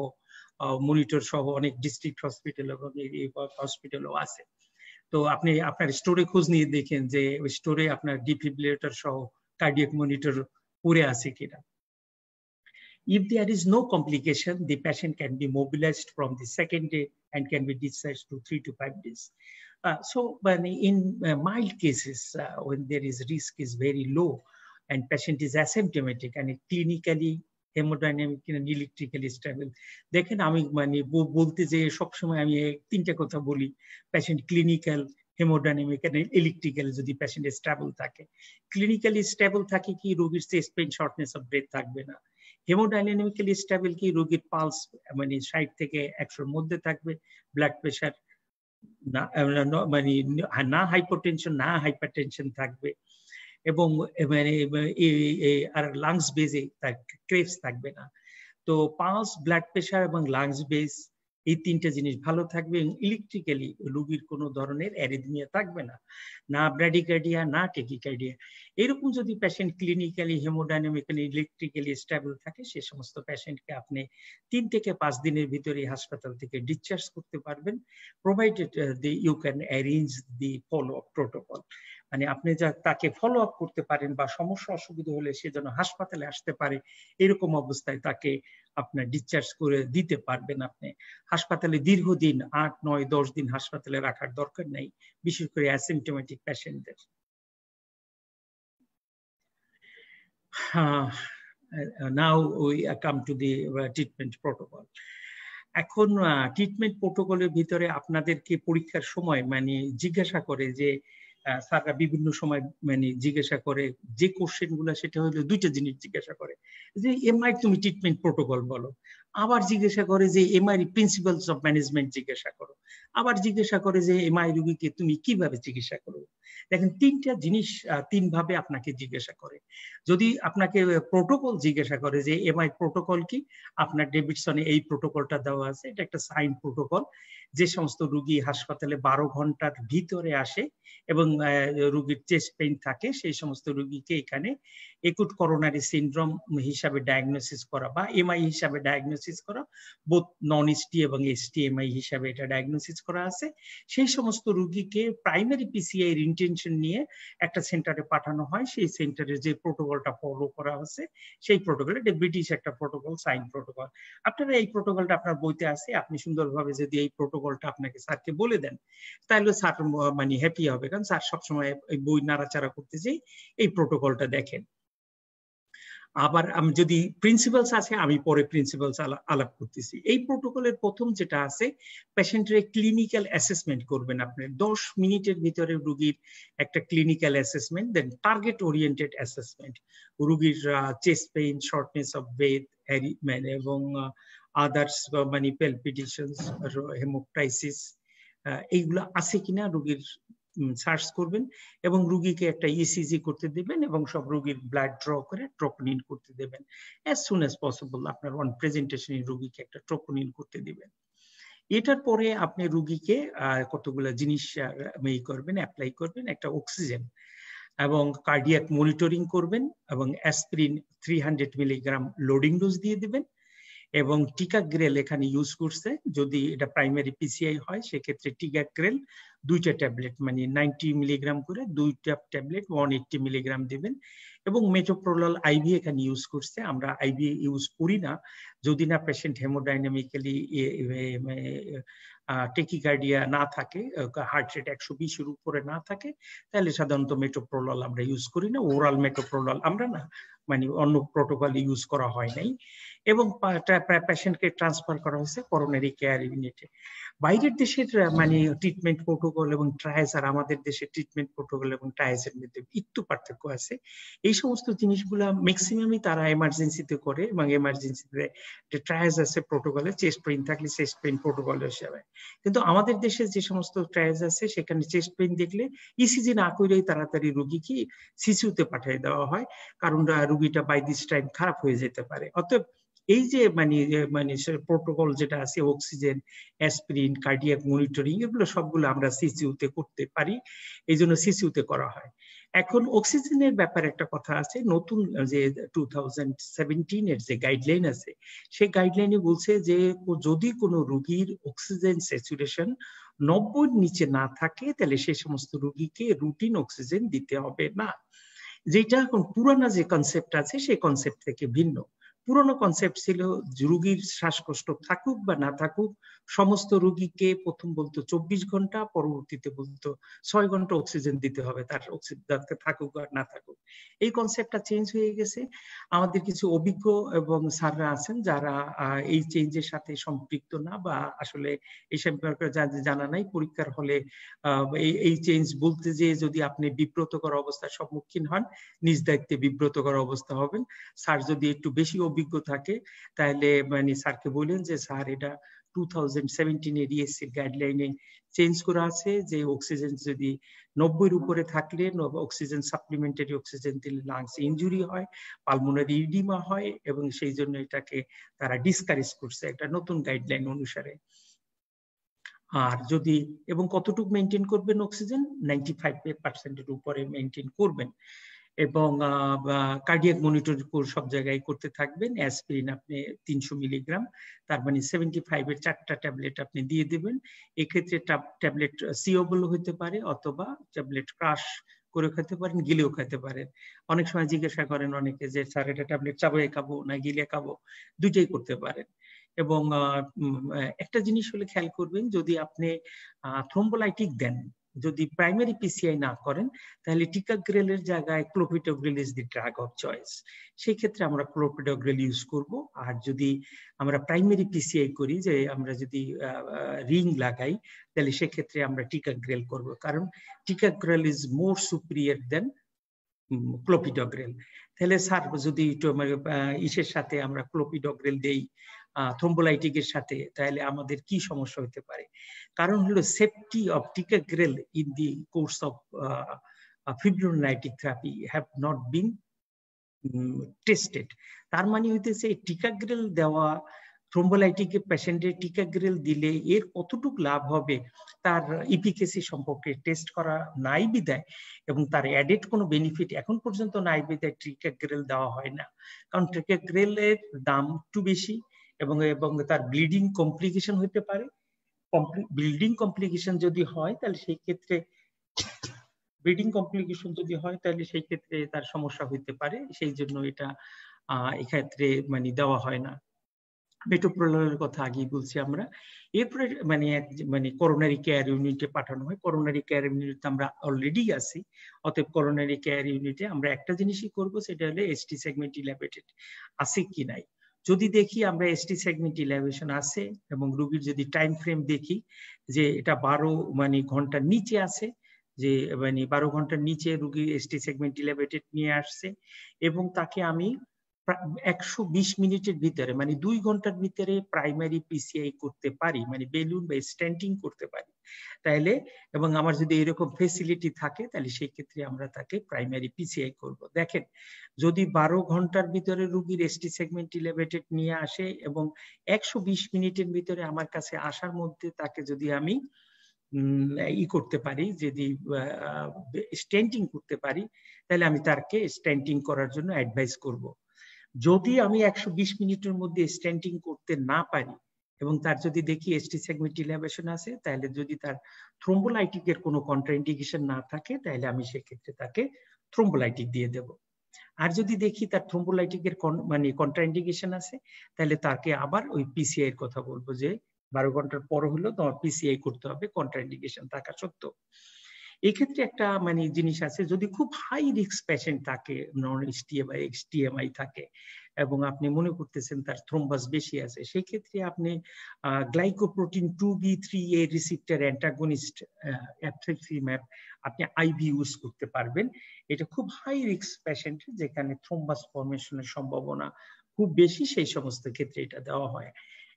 মনিটর সহ অনেক ডিস্ট্রিক্ট হসপিটাল এবং হসপিটালও আছে তো আপনি আপনার স্টোরে খোঁজ নিয়ে দেখেন যে ওই স্টোরে আপনার ডিফিব্রিলেটর সহ cardiac monitor পরে আছে কিনা if there is no complication the patient can be mobilized from the second day and can be discharged to 3 to 5 days uh, so when in uh, mild cases uh, when there is risk is very low and patient is asymptomatic and clinically hemodynamic electrically stable দেখেন আমি মানে বলতে যে সবসময় আমি তিনটা কথা বলি প্যাশেন্ট ক্লিনিক্যাল হেমোডাইনামিক ইলেকট্রিক্যাল যদি প্যাশেন্ট স্ট্যাবল থাকে ক্লিনিক্যালি স্ট্যাবল থাকে কি রোগীর স্পেন শর্টনেস অফ ব্রেথ থাকবে না হেমোডাইনামিক্যালি স্ট্যাবল কি রোগীর পালস মানে ষাট থেকে একশোর মধ্যে থাকবে ব্লাড প্রেশার না মানে না হাইপোটেনশন না হাইপারটেনশন থাকবে এবং মানে, আর লাংস বেজে ক্রেপস থাকবে না তো পালস ব্লাড প্রেশার এবং লাংস বেজ এই তিনটা জিনিস ভালো থাকবে এবং ইলেকট্রিক্যালি রুগীর কোনো ধরনের অ্যারিদমিয়া থাকবে না না ব্র্যাডিকার্ডিয়া না টেকিকার্ডিয়া এরকম যদি patient clinically hemodynamically electrically stable থাকে সে সমস্ত প্যাশেন্টকে আপনি তিন থেকে পাঁচ দিনের ভিতরে হাসপাতাল থেকে ডিসচার্জ করতে পারবেন provided the you can arrange the follow up protocol মানে আপনি যা তাকে ফলো আপ করতে পারেন বা সমস্যা অসুবিধা হলে সে যেন হাসপাতালে আসতে পারে এরকম অবস্থায় তাকে আপনার ডিসচার্জ করে দিতে পারবেন আপনি হাসপাতালে দীর্ঘদিন আট নয় দশ দিন হাসপাতালে রাখার দরকার নেই বিশেষ করে অ্যাসিমটোমেটিক প্যাশেন্টদের now we come to the treatment protocol এখন ট্রিটমেন্ট uh, প্রোটোকলের ভিতরে আপনাদেরকে পরীক্ষার সময় মানে জিজ্ঞাসা করে যে স্যাররা বিভিন্ন সময় মানে জিজ্ঞাসা করে যে কোশ্চেন গুলা সেটা হলো দুইটা জিনিস জিজ্ঞাসা করে যে এমআই তুমি ট্রিটমেন্ট প্রোটোকল বলো আবার জিজ্ঞাসা করে যে এমআই প্রিন্সিপালস অফ ম্যানেজমেন্ট জিজ্ঞাসা করো আবার জিজ্ঞাসা করে যে এমআই রুগীকে তুমি কিভাবে চিকিৎসা করো দেখেন তিনটা জিনিস তিন ভাবে আপনাকে জিজ্ঞাসা করে যদি আপনাকে প্রোটোকল জিজ্ঞাসা করে যে এমআই প্রোটোকল কি আপনার ডেভিডসনে এই প্রোটোকলটা দেওয়া আছে এটা একটা সাইন প্রোটোকল যে সমস্ত রুগী হাসপাতালে বারো ঘন্টার ভিতরে আসে এবং রুগীর চেস্ট পেইন থাকে সেই সমস্ত রুগীকে এখানে একুট করোনারি সিন্ড্রোম হিসাবে ডায়াগনোসিস করা বা এমআই হিসাবে ডায়াগনোসিস করা বোথ নন এসটি এবং এসটি এমআই হিসাবে এটা ডায়াগনোসিস করা আছে সেই সমস্ত রুগীকে প্রাইমারি পিসিআই এর ইন্টেনশন নিয়ে একটা সেন্টারে পাঠানো হয় সেই সেন্টারের যে প্রোটোকলটা ফলো করা হচ্ছে সেই প্রোটোকল এটা ব্রিটিশ একটা প্রোটোকল সাইন প্রোটোকল আপনারা এই প্রোটোকলটা আপনার বইতে আছে আপনি সুন্দরভাবে যদি এই প্রোটোকলটা আপনাকে স্যারকে বলে দেন তাহলে স্যার মানে হ্যাপি হবে কারণ স্যার সবসময় এই বই নাড়াচাড়া করতে যেয়ে এই প্রোটোকলটা দেখেন আবার আমি যদি প্রিন্সিপালস আছে আমি পরে প্রিন্সিপালস আলাপ করতেছি এই প্রোটোকলের প্রথম যেটা আছে পেশেন্টের ক্লিনিক্যাল অ্যাসেসমেন্ট করবেন আপনি দশ মিনিটের ভিতরে রুগীর একটা clinical assessment then target oriented assessment রুগীর chest pain shortness of breath মানে এবং আদার্স মানে পেলপিটেশন হেমোক্রাইসিস এইগুলো আছে কিনা রুগীর সার্চ করবেন এবং রুগীকে একটা ইসিজি e করতে দেবেন এবং সব রুগীর ব্লাড ড্র করে ট্রোপোনিন করতে দেবেন অ্যাজ সুন অ্যাজ পসিবল আপনার অন প্রেজেন্টেশনে রুগীকে একটা ট্রোপোনিন করতে দেবেন এটার পরে আপনি রুগীকে কতগুলো জিনিস ই করবেন অ্যাপ্লাই করবেন একটা অক্সিজেন এবং কার্ডিয়াক মনিটরিং করবেন এবং aspirin three hundred milligram loading dose দিয়ে দেবেন এবং টিকা গ্রেল এখানে ইউজ করছে যদি এটা প্রাইমারি পিসিআই হয় সেক্ষেত্রে টিকা গ্রেল দুইটা ট্যাবলেট মানে নাইনটি মিলিগ্রাম করে দুইটা ট্যাবলেট ওয়ান এইটটি মিলিগ্রাম দেবেন এবং মেটোপ্রোলাল আইভি এখানে ইউজ করছে আমরা আইভি ইউজ করি না যদি না পেশেন্ট হেমোডাইনামিক্যালি টেকিকার্ডিয়া না থাকে হার্ট রেট একশো বিশের উপরে না থাকে তাহলে সাধারণত মেটোপ্রোলল আমরা ইউজ করি না ওরাল মেটোপ্রোলল আমরা না মানে অন্য প্রোটোকল ইউজ করা হয় নাই এবং পেশেন্টকে ট্রান্সফার করা হয়েছে করোনারি কেয়ার ইউনিটে বাইরের দেশের মানে ট্রিটমেন্ট প্রোটোকল এবং ট্রায়াস আর আমাদের দেশের ট্রিটমেন্ট প্রোটোকল এবং এর মধ্যে একটু পার্থক্য আছে এই সমস্ত জিনিসগুলা ম্যাক্সিমামই তারা এমার্জেন্সিতে করে এবং এমার্জেন্সিতে যে ট্রায়াস আছে প্রোটোকলে চেস্ট পেইন থাকলে চেস্ট পেইন প্রোটোকল হিসাবে কিন্তু আমাদের দেশে যে সমস্ত ট্রায়াস আছে সেখানে চেস্ট পেইন দেখলে ইসিজি না করেই তাড়াতাড়ি রুগীকে সিসিউতে পাঠিয়ে দেওয়া হয় কারণ রুগীটা বাই দিস টাইম খারাপ হয়ে যেতে পারে অতএব এই যে মানে মানে প্রোটোকল যেটা আছে অক্সিজেন অ্যাসপিরিন কার্ডিয়াক মনিটরিং এগুলো সবগুলো আমরা সিসিউতে করতে পারি এই জন্য সিসিউতে করা হয় এখন অক্সিজেনের ব্যাপারে একটা কথা আছে নতুন যে টু থাউজেন্ড এর যে গাইডলাইন আছে সেই গাইডলাইনে বলছে যে যদি কোনো রুগীর অক্সিজেন স্যাচুরেশন নব্বই নিচে না থাকে তাহলে সেই সমস্ত রুগীকে রুটিন অক্সিজেন দিতে হবে না যেটা এখন পুরানা যে কনসেপ্ট আছে সেই কনসেপ্ট থেকে ভিন্ন পুরনো কনসেপ্ট ছিল রুগীর শ্বাসকষ্ট থাকুক বা না থাকুক সমস্ত রুগীকে প্রথম বলতো চব্বিশ ঘন্টা পরবর্তীতে বলতো ছয় ঘন্টা অক্সিজেন দিতে হবে তার অক্সিজেন থাকুক আর না থাকুক এই কনসেপ্টটা চেঞ্জ হয়ে গেছে আমাদের কিছু অভিজ্ঞ এবং স্যাররা আছেন যারা এই চেঞ্জের সাথে সম্পৃক্ত না বা আসলে এই সম্পর্কে জানা নাই পরীক্ষার হলে এই চেঞ্জ বলতে যে যদি আপনি বিব্রতকর অবস্থার সম্মুখীন হন নিজ দায়িত্বে বিব্রতকর অবস্থা হবেন স্যার যদি একটু বেশি অভিজ্ঞ থাকে তাহলে মানে স্যারকে বললেন যে স্যার এটা টু থাউজেন্ড সেভেন্টিনের গাইডলাইনে চেঞ্জ করা আছে যে অক্সিজেন যদি নব্বইয়ের উপরে থাকলে অক্সিজেন সাপ্লিমেন্টারি অক্সিজেন দিলে লাংস ইঞ্জুরি হয় পালমোনারি ইডিমা হয় এবং সেই জন্য এটাকে তারা ডিসকারেজ করছে একটা নতুন গাইডলাইন অনুসারে আর যদি এবং কতটুকু মেনটেন করবেন অক্সিজেন নাইনটি ফাইভ পার্সেন্টের উপরে মেনটেন করবেন এবং কার্ডিয়াক মনিটর সব জায়গায় করতে থাকবেন অ্যাসপিরিন আপনি তিনশো মিলিগ্রাম তার মানে সেভেন্টি ফাইভের চারটা ট্যাবলেট আপনি দিয়ে দেবেন এক্ষেত্রে ট্যাবলেট সিওবল হতে পারে অথবা ট্যাবলেট ক্রাশ করে খেতে পারেন গিলেও খেতে পারেন অনেক সময় জিজ্ঞাসা করেন অনেকে যে স্যার এটা ট্যাবলেট চাবয়ে খাবো না গিলে খাবো দুইটাই করতে পারেন এবং একটা জিনিস হলে খেয়াল করবেন যদি আপনি থ্রোম্বোলাইটিক দেন যদি প্রাইমারি পিসিআই না করেন তাহলে টিকাগ্রেলের জায়গায় clopidogrel is the drug of choice সেই ক্ষেত্রে আমরা ক্লোপিটোগ্রেল ইউজ করব আর যদি আমরা প্রাইমারি পিসিআই করি যে আমরা যদি রিং লাগাই তাহলে সেক্ষেত্রে আমরা টিকাগ্রেল করব কারণ ticagrelor is more superior than clopidogrel তাহলে স্যার যদি ইসের সাথে আমরা ক্লোপিডোগ্রেল দেই থ্রোম্বোলাইটিকের সাথে তাহলে আমাদের কি সমস্যা হতে পারে কারণ হলো safety of ticagrelor in the course of fibrinolytic therapy have not been tested তার মানে হইতেছে টিকা টিকাগ্রেল দেওয়া থ্রোম্বোলাইটিকে পেশেন্টের টিকাগ্রেল দিলে এর কতটুকু লাভ হবে তার ইপিকেসি সম্পর্কে টেস্ট করা নাই বিদায় এবং তার অ্যাডেড কোনো বেনিফিট এখন পর্যন্ত নাই বিদায় টিকাগ্রেল দেওয়া হয় না কারণ টিকাগ্রেলের দাম একটু বেশি এবং এবং তার ব্লিডিং কমপ্লিকেশন হতে পারে ব্লিডিং কমপ্লিকেশন যদি হয় তাহলে সেই ক্ষেত্রে ব্লিডিং কমপ্লিকেশন যদি হয় তাহলে সেই ক্ষেত্রে তার সমস্যা হইতে পারে সেই জন্য এটা এক্ষেত্রে মানে দেওয়া হয় না মেটোপ্রোলয়ের কথা আগেই বলছি আমরা এরপরে মানে মানে করোনারি কেয়ার ইউনিটে পাঠানো হয় করোনারি কেয়ার ইউনিট আমরা অলরেডি আছি অতএব করোনারি কেয়ার ইউনিটে আমরা একটা জিনিসই করবো সেটা হলো এসটি সেগমেন্ট ইলাবেটেড আছে কি নাই যদি দেখি আমরা এসটি সেগমেন্ট ইলেভেশন আছে এবং রুগীর যদি টাইম ফ্রেম দেখি যে এটা বারো মানে ঘন্টার নিচে আছে যে মানে বারো ঘন্টার নিচে রুগী এসটি সেগমেন্ট ইলেভেটেড নিয়ে আসছে এবং তাকে আমি একশো বিশ মিনিটের ভিতরে মানে দুই ঘন্টার ভিতরে প্রাইমারি পিসিআই করতে পারি মানে বেলুন বা স্ট্যান্ডিং করতে পারি তাহলে এবং আমার যদি এরকম ফেসিলিটি থাকে তাহলে সেই ক্ষেত্রে আমরা তাকে প্রাইমারি পিসিআই করব দেখেন যদি বারো ঘন্টার ভিতরে রুগীর এসটি সেগমেন্ট ইলেভেটেড নিয়ে আসে এবং একশো বিশ মিনিটের ভিতরে আমার কাছে আসার মধ্যে তাকে যদি আমি ই করতে পারি যদি স্ট্যান্ডিং করতে পারি তাহলে আমি তাকে স্ট্যান্ডিং করার জন্য অ্যাডভাইস করব যদি আমি একশো বিশ মিনিটের মধ্যে স্ট্যান্ডিং করতে না পারি এবং তার যদি দেখি এসটি সেগমেন্ট ইলেভেশন আছে তাহলে যদি তার থ্রোম্বোলাইটিক এর কোনো কন্ট্রাইন্ডিকেশন না থাকে তাহলে আমি সেক্ষেত্রে তাকে থ্রোম্বোলাইটিক দিয়ে দেব আর যদি দেখি তার থ্রোম্বোলাইটিক এর মানে কন্ট্রাইন্ডিকেশন আছে তাহলে তাকে আবার ওই পিসিআই এর কথা বলবো যে বারো ঘন্টার পর হলেও তোমার পিসিআই করতে হবে কন্ট্রাইন্ডিকেশন থাকা সত্ত্বেও এক্ষেত্রে একটা মানে জিনিস আছে যদি খুব হাই রিস্ক পেশেন্ট থাকে নন এইচটিএমআই এক্সটিএমআই থাকে এবং আপনি মনে করতেছেন তার থ্রোম্বাস বেশি আছে সেই ক্ষেত্রে আপনি glycoprotein two B three A receptor antagonist abciximab আপনি আইবি ইউজ করতে পারবেন এটা খুব হাই রিক্স পেশেন্ট যেখানে থ্রোম্বাস ফর্মেশনের সম্ভাবনা খুব বেশি সেই সমস্ত ক্ষেত্রে এটা দেওয়া হয়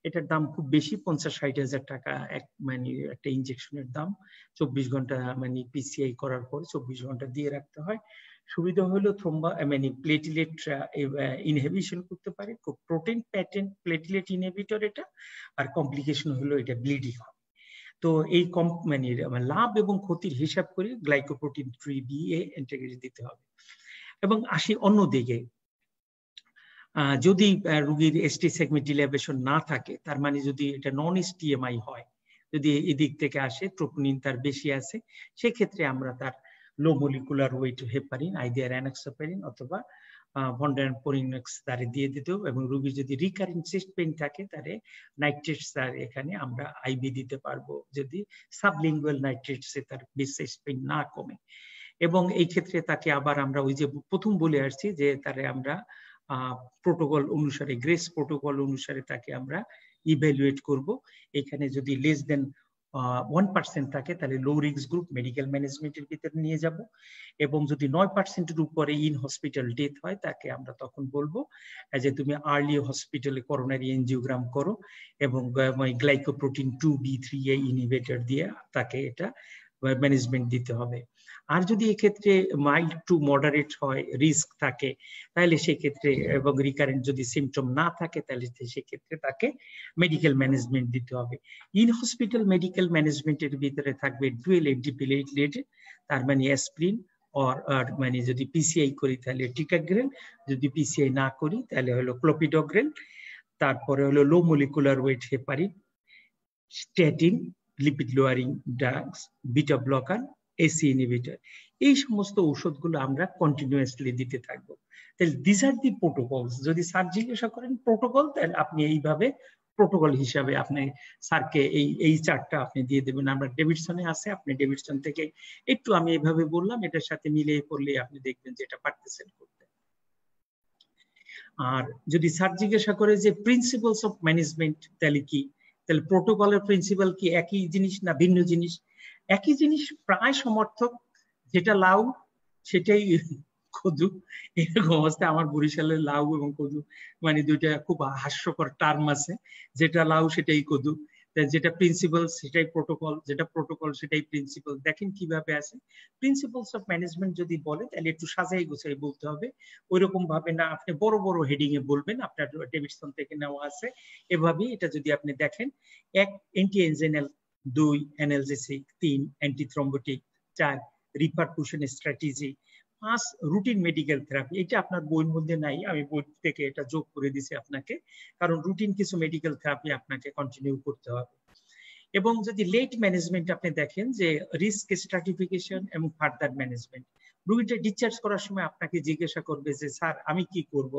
এটার দাম খুব বেশি পঞ্চাশ ষাট হাজার টাকা এক মানে একটা ইঞ্জেকশনের দাম চব্বিশ ঘন্টা মানে পিসিআই করার পর চব্বিশ ঘন্টা দিয়ে রাখতে হয় সুবিধা হলো থ্রোম্বা মানে প্লেটিলেট ইনহেবিশন করতে পারে খুব প্রোটিন প্যাটেন্ট প্লেটিলেট ইনহেবিটর এটা আর কমপ্লিকেশন হলো এটা ব্লিডিং তো এই কম মানে, মানে লাভ এবং ক্ষতির হিসাব করে গ্লাইকোপ্রোটিন থ্রি বি এ দিতে হবে এবং আসি অন্যদিকে যদি রুগীর এসটি সেগমেন্ট ডিলেভেশন না থাকে তার মানে যদি এটা নন এসটিএমআই হয় যদি এদিক থেকে আসে ট্রোপনিন তার বেশি আছে সেক্ষেত্রে আমরা তার লো মলিকুলার ওয়েট হেপারিন আইডিয়ার অ্যানাক্সাপারিন অথবা ভন্ডার পরিনক্স তারে দিয়ে দিতেও এবং রুগী যদি রিকারিং চেস্ট পেন থাকে তারে নাইট্রেটস তার এখানে আমরা আইবি দিতে পারবো যদি সাবলিঙ্গুয়াল নাইট্রেটসে তার চেস্ট পেন না কমে এবং এই ক্ষেত্রে তাকে আবার আমরা ওই যে প্রথম বলে আসছি যে তারে আমরা প্রোটোকল অনুসারে গ্রেস প্রোটোকল অনুসারে তাকে আমরা ইভ্যালুয়েট করব এখানে যদি লেস দেন ওয়ান পার্সেন্ট থাকে তাহলে লো রিস্ক গ্রুপ মেডিকেল ম্যানেজমেন্টের ভিতরে নিয়ে যাব এবং যদি নয় পার্সেন্টের উপরে ইন হসপিটাল ডেথ হয় তাকে আমরা তখন বলবো যে তুমি আর্লি হসপিটালে করোনারি এনজিওগ্রাম করো এবং glycoprotein two B three A inhibitor দিয়ে তাকে এটা ম্যানেজমেন্ট দিতে হবে আর যদি এক্ষেত্রে মাইল্ড টু মডারেট হয় রিস্ক থাকে তাহলে সেক্ষেত্রে এবং রিকারেন্ট যদি সিমটম না থাকে তাহলে সেক্ষেত্রে তাকে মেডিকেল ম্যানেজমেন্ট দিতে হবে ইন হসপিটাল মেডিকেল ম্যানেজমেন্টের ভিতরে থাকবে ডুয়েল এন্টিপিলেট তার মানে অ্যাসপ্রিন অর মানে যদি পিসিআই করি তাহলে টিকাগ্রেন যদি পিসিআই না করি তাহলে হলো ক্লোপিডোগ্রেন তারপরে হলো low molecular weight heparin statin lipid lowering drugs beta blocker ACE inhibitor এই সমস্ত ঔষধগুলো আমরা কন্টিনিউয়াসলি দিতে থাকবো তাহলে দিস আর দি প্রোটোকলস যদি স্যার জিজ্ঞাসা করেন প্রোটোকল তাহলে আপনি এইভাবে প্রোটোকল হিসাবে আপনি স্যারকে এই এই চার্টটা আপনি দিয়ে দেবেন আমরা ডেভিডসনে আছে আপনি ডেভিডসন থেকে একটু আমি এভাবে বললাম এটার সাথে মিলে করলে আপনি দেখবেন যে এটা পারতেছেন করতে আর যদি স্যার জিজ্ঞাসা করে যে প্রিন্সিপালস অফ ম্যানেজমেন্ট তাহলে কি তাহলে প্রোটোকলের প্রিন্সিপাল কি একই জিনিস না ভিন্ন জিনিস একই জিনিস প্রায় সমর্থক যেটা লাউ সেটাই কদু এরকম অবস্থায় আমার বরিশালের লাউ এবং কদু মানে দুইটা খুব হাস্যকর টার্ম আছে যেটা লাউ সেটাই কদু যেটা প্রিন্সিপাল সেটাই প্রোটোকল যেটা প্রোটোকল সেটাই প্রিন্সিপাল দেখেন কিভাবে আছে প্রিন্সিপালস অফ ম্যানেজমেন্ট যদি বলে তাহলে একটু সাজাই গোছাই বলতে হবে ওই রকম ভাবে না আপনি বড় বড় হেডিং এ বলবেন আপনার ডেভিডসন থেকে নেওয়া আছে এভাবেই এটা যদি আপনি দেখেন এক এন্টি এনজেনাল দুই অ্যানালজেসিক তিন অ্যান্টিথ্রম্বোটিক চার রিপারকুশন স্ট্র্যাটেজি পাঁচ রুটিন মেডিকেল থেরাপি এটা আপনার বইয়ের মধ্যে নাই আমি বই থেকে এটা যোগ করে দিছি আপনাকে কারণ রুটিন কিছু মেডিকেল থেরাপি আপনাকে কন্টিনিউ করতে হবে এবং যদি লেট ম্যানেজমেন্ট আপনি দেখেন যে রিস্ক স্ট্রাটিফিকেশন এবং ফার্দার ম্যানেজমেন্ট রুগীটা ডিসচার্জ করার সময় আপনাকে জিজ্ঞাসা করবে যে স্যার আমি কি করব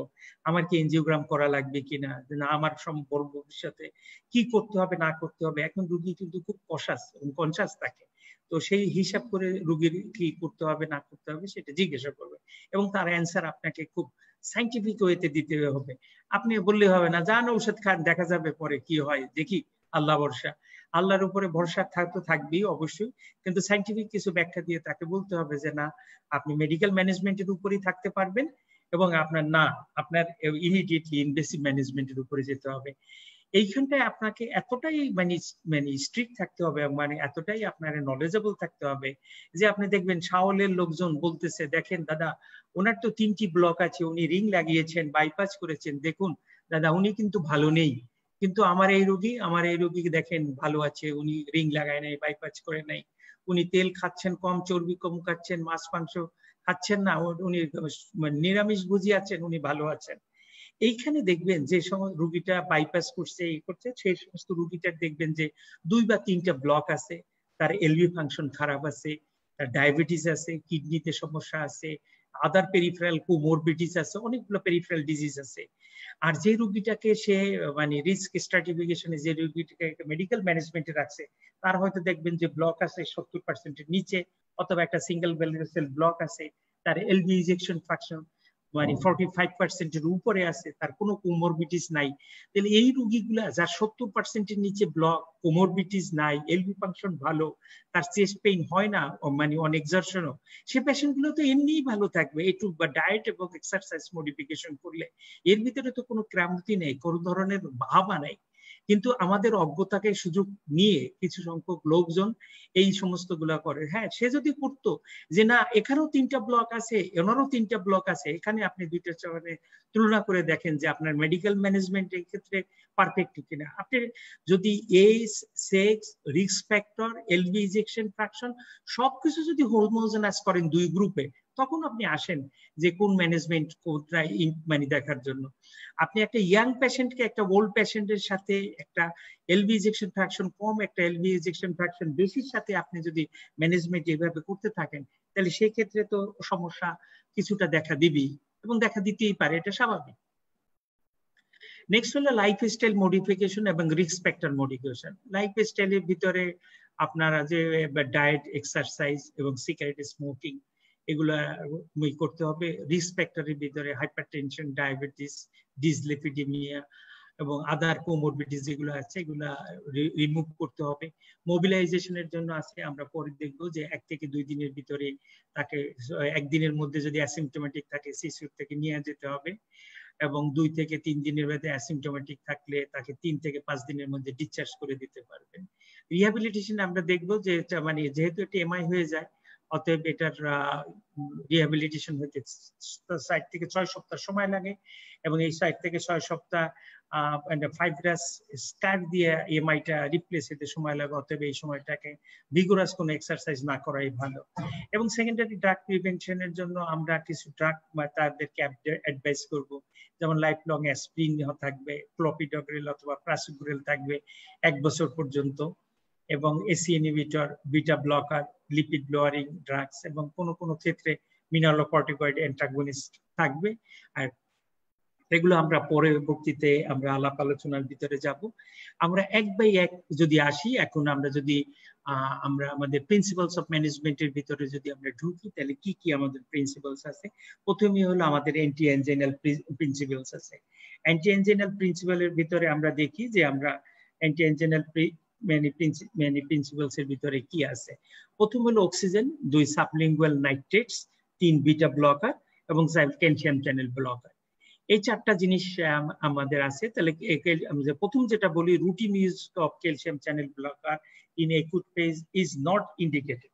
আমার কি এনজিওগ্রাম করা লাগবে কিনা না আমার সম্পর্ক ভবিষ্যতে কি করতে হবে না করতে হবে এখন রুগী কিন্তু খুব কষাস কনসাস থাকে তো সেই হিসাব করে রুগীর কি করতে হবে না করতে হবে সেটা জিজ্ঞাসা করবে এবং তার অ্যান্সার আপনাকে খুব সাইন্টিফিক ওয়েতে দিতে হবে আপনি বললে হবে না যান ঔষধ খান দেখা যাবে পরে কি হয় দেখি আল্লাহ বর্ষা আল্লাহর উপরে ভরসা থাকতে থাকবেই অবশ্যই কিন্তু সাইন্টিফিক কিছু ব্যাখ্যা দিয়ে তাকে বলতে হবে যে না আপনি মেডিকেল ম্যানেজমেন্টের উপরেই থাকতে পারবেন এবং আপনার না আপনার ইমিডিয়েটলি ইনভেসিভ ম্যানেজমেন্টের উপরে যেতে হবে এইখানটায় আপনাকে এতটাই মানে মানে স্ট্রিক্ট থাকতে হবে মানে এতটাই আপনার নলেজেবল থাকতে হবে যে আপনি দেখবেন শাওলের লোকজন বলতেছে দেখেন দাদা ওনার তো তিনটি ব্লক আছে উনি রিং লাগিয়েছেন বাইপাস করেছেন দেখুন দাদা উনি কিন্তু ভালো নেই কিন্তু আমার এই রোগী আমার এই রোগী দেখেন ভালো আছে উনি রিং লাগায় নাই বাইপাস করে নাই উনি তেল খাচ্ছেন কম চর্বি কম খাচ্ছেন মাছ মাংস খাচ্ছেন না উনি মানে নিরামিষ বুঝি আছেন উনি ভালো আছেন এইখানে দেখবেন যে সময় রুগীটা বাইপাস করছে এই করছে সেই সমস্ত রুগীটার দেখবেন যে দুই বা তিনটা ব্লক আছে তার এলবি ফাংশন খারাপ আছে তার ডায়াবেটিস আছে কিডনিতে সমস্যা আছে আদার পেরিফেরাল কোমোরবিডিস আছে অনেকগুলো পেরিফেরাল ডিজিজ আছে আর যে রোগীটাকে সে মানে রিস্ক স্ট্র্যাটিফিকেশনে যে রোগীটাকে মেডিকেল ম্যানেজমেন্টে রাখছে তার হয়তো দেখবেন যে ব্লক আছে সত্তর পার্সেন্টের নিচে অথবা একটা সিঙ্গেল সেল ব্লক আছে তার এলবি ইজেকশন ফাংশন মানে ফর্টি ফাইভ পার্সেন্টের উপরে আছে তার কোনো কোমরবিটিস নাই তাহলে এই রুগীগুলা যার সত্তর পার্সেন্টের নিচে ব্লক কোমরবিটিস নাই এলবি ফাংশন ভালো তার চেস্ট পেইন হয় না মানে অন এক্সারশনও সে পেশেন্ট গুলো তো এমনিই ভালো থাকবে একটু বা ডায়েট এবং এক্সারসাইজ মডিফিকেশন করলে এর ভিতরে তো কোনো ক্রামতি নেই কোনো ধরনের ভাবা নেই কিন্তু আমাদের অজ্ঞতাকে সুযোগ নিয়ে কিছু সংখ্যক লোকজন এই সমস্ত গুলা করে হ্যাঁ সে যদি করতো যে না এখানেও তিনটা ব্লক আছে এনারও তিনটা ব্লক আছে এখানে আপনি দুইটা মানে তুলনা করে দেখেন যে আপনার মেডিকেল ম্যানেজমেন্ট এর ক্ষেত্রে পারফেক্ট কিনা আপনি যদি age sex risk factor LV ejection fraction সবকিছু যদি হোমোজেনাস করেন দুই গ্রুপে তখন আপনি আসেন যে কোন ম্যানেজমেন্ট কোনটা মানে দেখার জন্য আপনি একটা ইয়াং পেশেন্টকে একটা ওল্ড পেশেন্টের সাথে একটা এলবি ইজেকশন ফ্র্যাকশন কম একটা এলবি ইজেকশন ফ্র্যাকশন বেশির সাথে আপনি যদি ম্যানেজমেন্ট এভাবে করতে থাকেন তাহলে সেই ক্ষেত্রে তো সমস্যা কিছুটা দেখা দিবেই এবং দেখা দিতেই পারে এটা স্বাভাবিক নেক্সট হলো লাইফ স্টাইল মডিফিকেশন এবং রিস্ক ফ্যাক্টর মডিফিকেশন লাইফ স্টাইলের ভিতরে আপনারা যে ডায়েট এক্সারসাইজ এবং সিগারেট স্মোকিং এগুলো করতে হবে রিস্ক ফ্যাক্টরের ভিতরে হাইপারটেনশন ডায়াবেটিস ডিসলিপিডিমিয়া এবং আদার কোমোরবিডিস যেগুলো আছে এগুলো রিমুভ করতে হবে মোবিলাইজেশনের জন্য আছে আমরা পরে দেখব যে এক থেকে দুই দিনের ভিতরে তাকে একদিনের মধ্যে যদি অ্যাসিমটোমেটিক থাকে শিশুর থেকে নিয়ে যেতে হবে এবং দুই থেকে তিন দিনের মধ্যে অ্যাসিমটোমেটিক থাকলে তাকে তিন থেকে পাঁচ দিনের মধ্যে ডিসচার্জ করে দিতে পারবে রিহ্যাবিলিটেশন আমরা দেখব যে মানে যেহেতু এটি এমআই হয়ে যায় অতএব এটার রিহ্যাবিলিটেশন হইতে সাইট থেকে ছয় সপ্তাহ সময় লাগে এবং এই সাইট থেকে ছয় সপ্তাহ ফাইভ ফাইব্রাস স্কার দিয়ে এমআইটা রিপ্লেস হতে সময় লাগে অতএব এই সময়টাকে ভিগোরাস কোনো এক্সারসাইজ না করাই ভালো এবং সেকেন্ডারি ড্রাগ প্রিভেনশনের জন্য আমরা কিছু ড্রাগ বা তাদেরকে অ্যাডভাইস করব যেমন লাইফ লং অ্যাসপ্রিন থাকবে ক্লোপিডগ্রিল অথবা প্রাসুগ্রিল থাকবে এক বছর পর্যন্ত এবং ACE inhibitor beta blocker lipid lowering drugs এবং কোন কোন ক্ষেত্রে মিনালোকর্টিকয়েড অ্যান্টাগনিস্ট থাকবে আর এগুলো আমরা পরবর্তীতে আমরা আলাপ আলোচনার ভিতরে যাব আমরা এক বাই এক যদি আসি এখন আমরা যদি আমরা আমাদের প্রিন্সিপালস অফ ম্যানেজমেন্টের ভিতরে যদি আমরা ঢুকি তাহলে কি কি আমাদের প্রিন্সিপালস আছে প্রথমেই হলো আমাদের অ্যান্টি এনজেনাল প্রিন্সিপালস আছে অ্যান্টি এনজেনাল প্রিন্সিপালের ভিতরে আমরা দেখি যে আমরা অ্যান্টি এনজেনাল ম্যানি প্রিন্সিপালস এর ভিতরে কি আছে প্রথম হলো অক্সিজেন দুই সাবলিঙ্গুয়াল নাইট্রেটস তিন বিটা ব্লকার এবং ক্যালসিয়াম চ্যানেল ব্লকার এই চারটা জিনিস আমাদের আছে তাহলে প্রথম যেটা বলি routine use of calcium channel blocker in acute phase is not indicated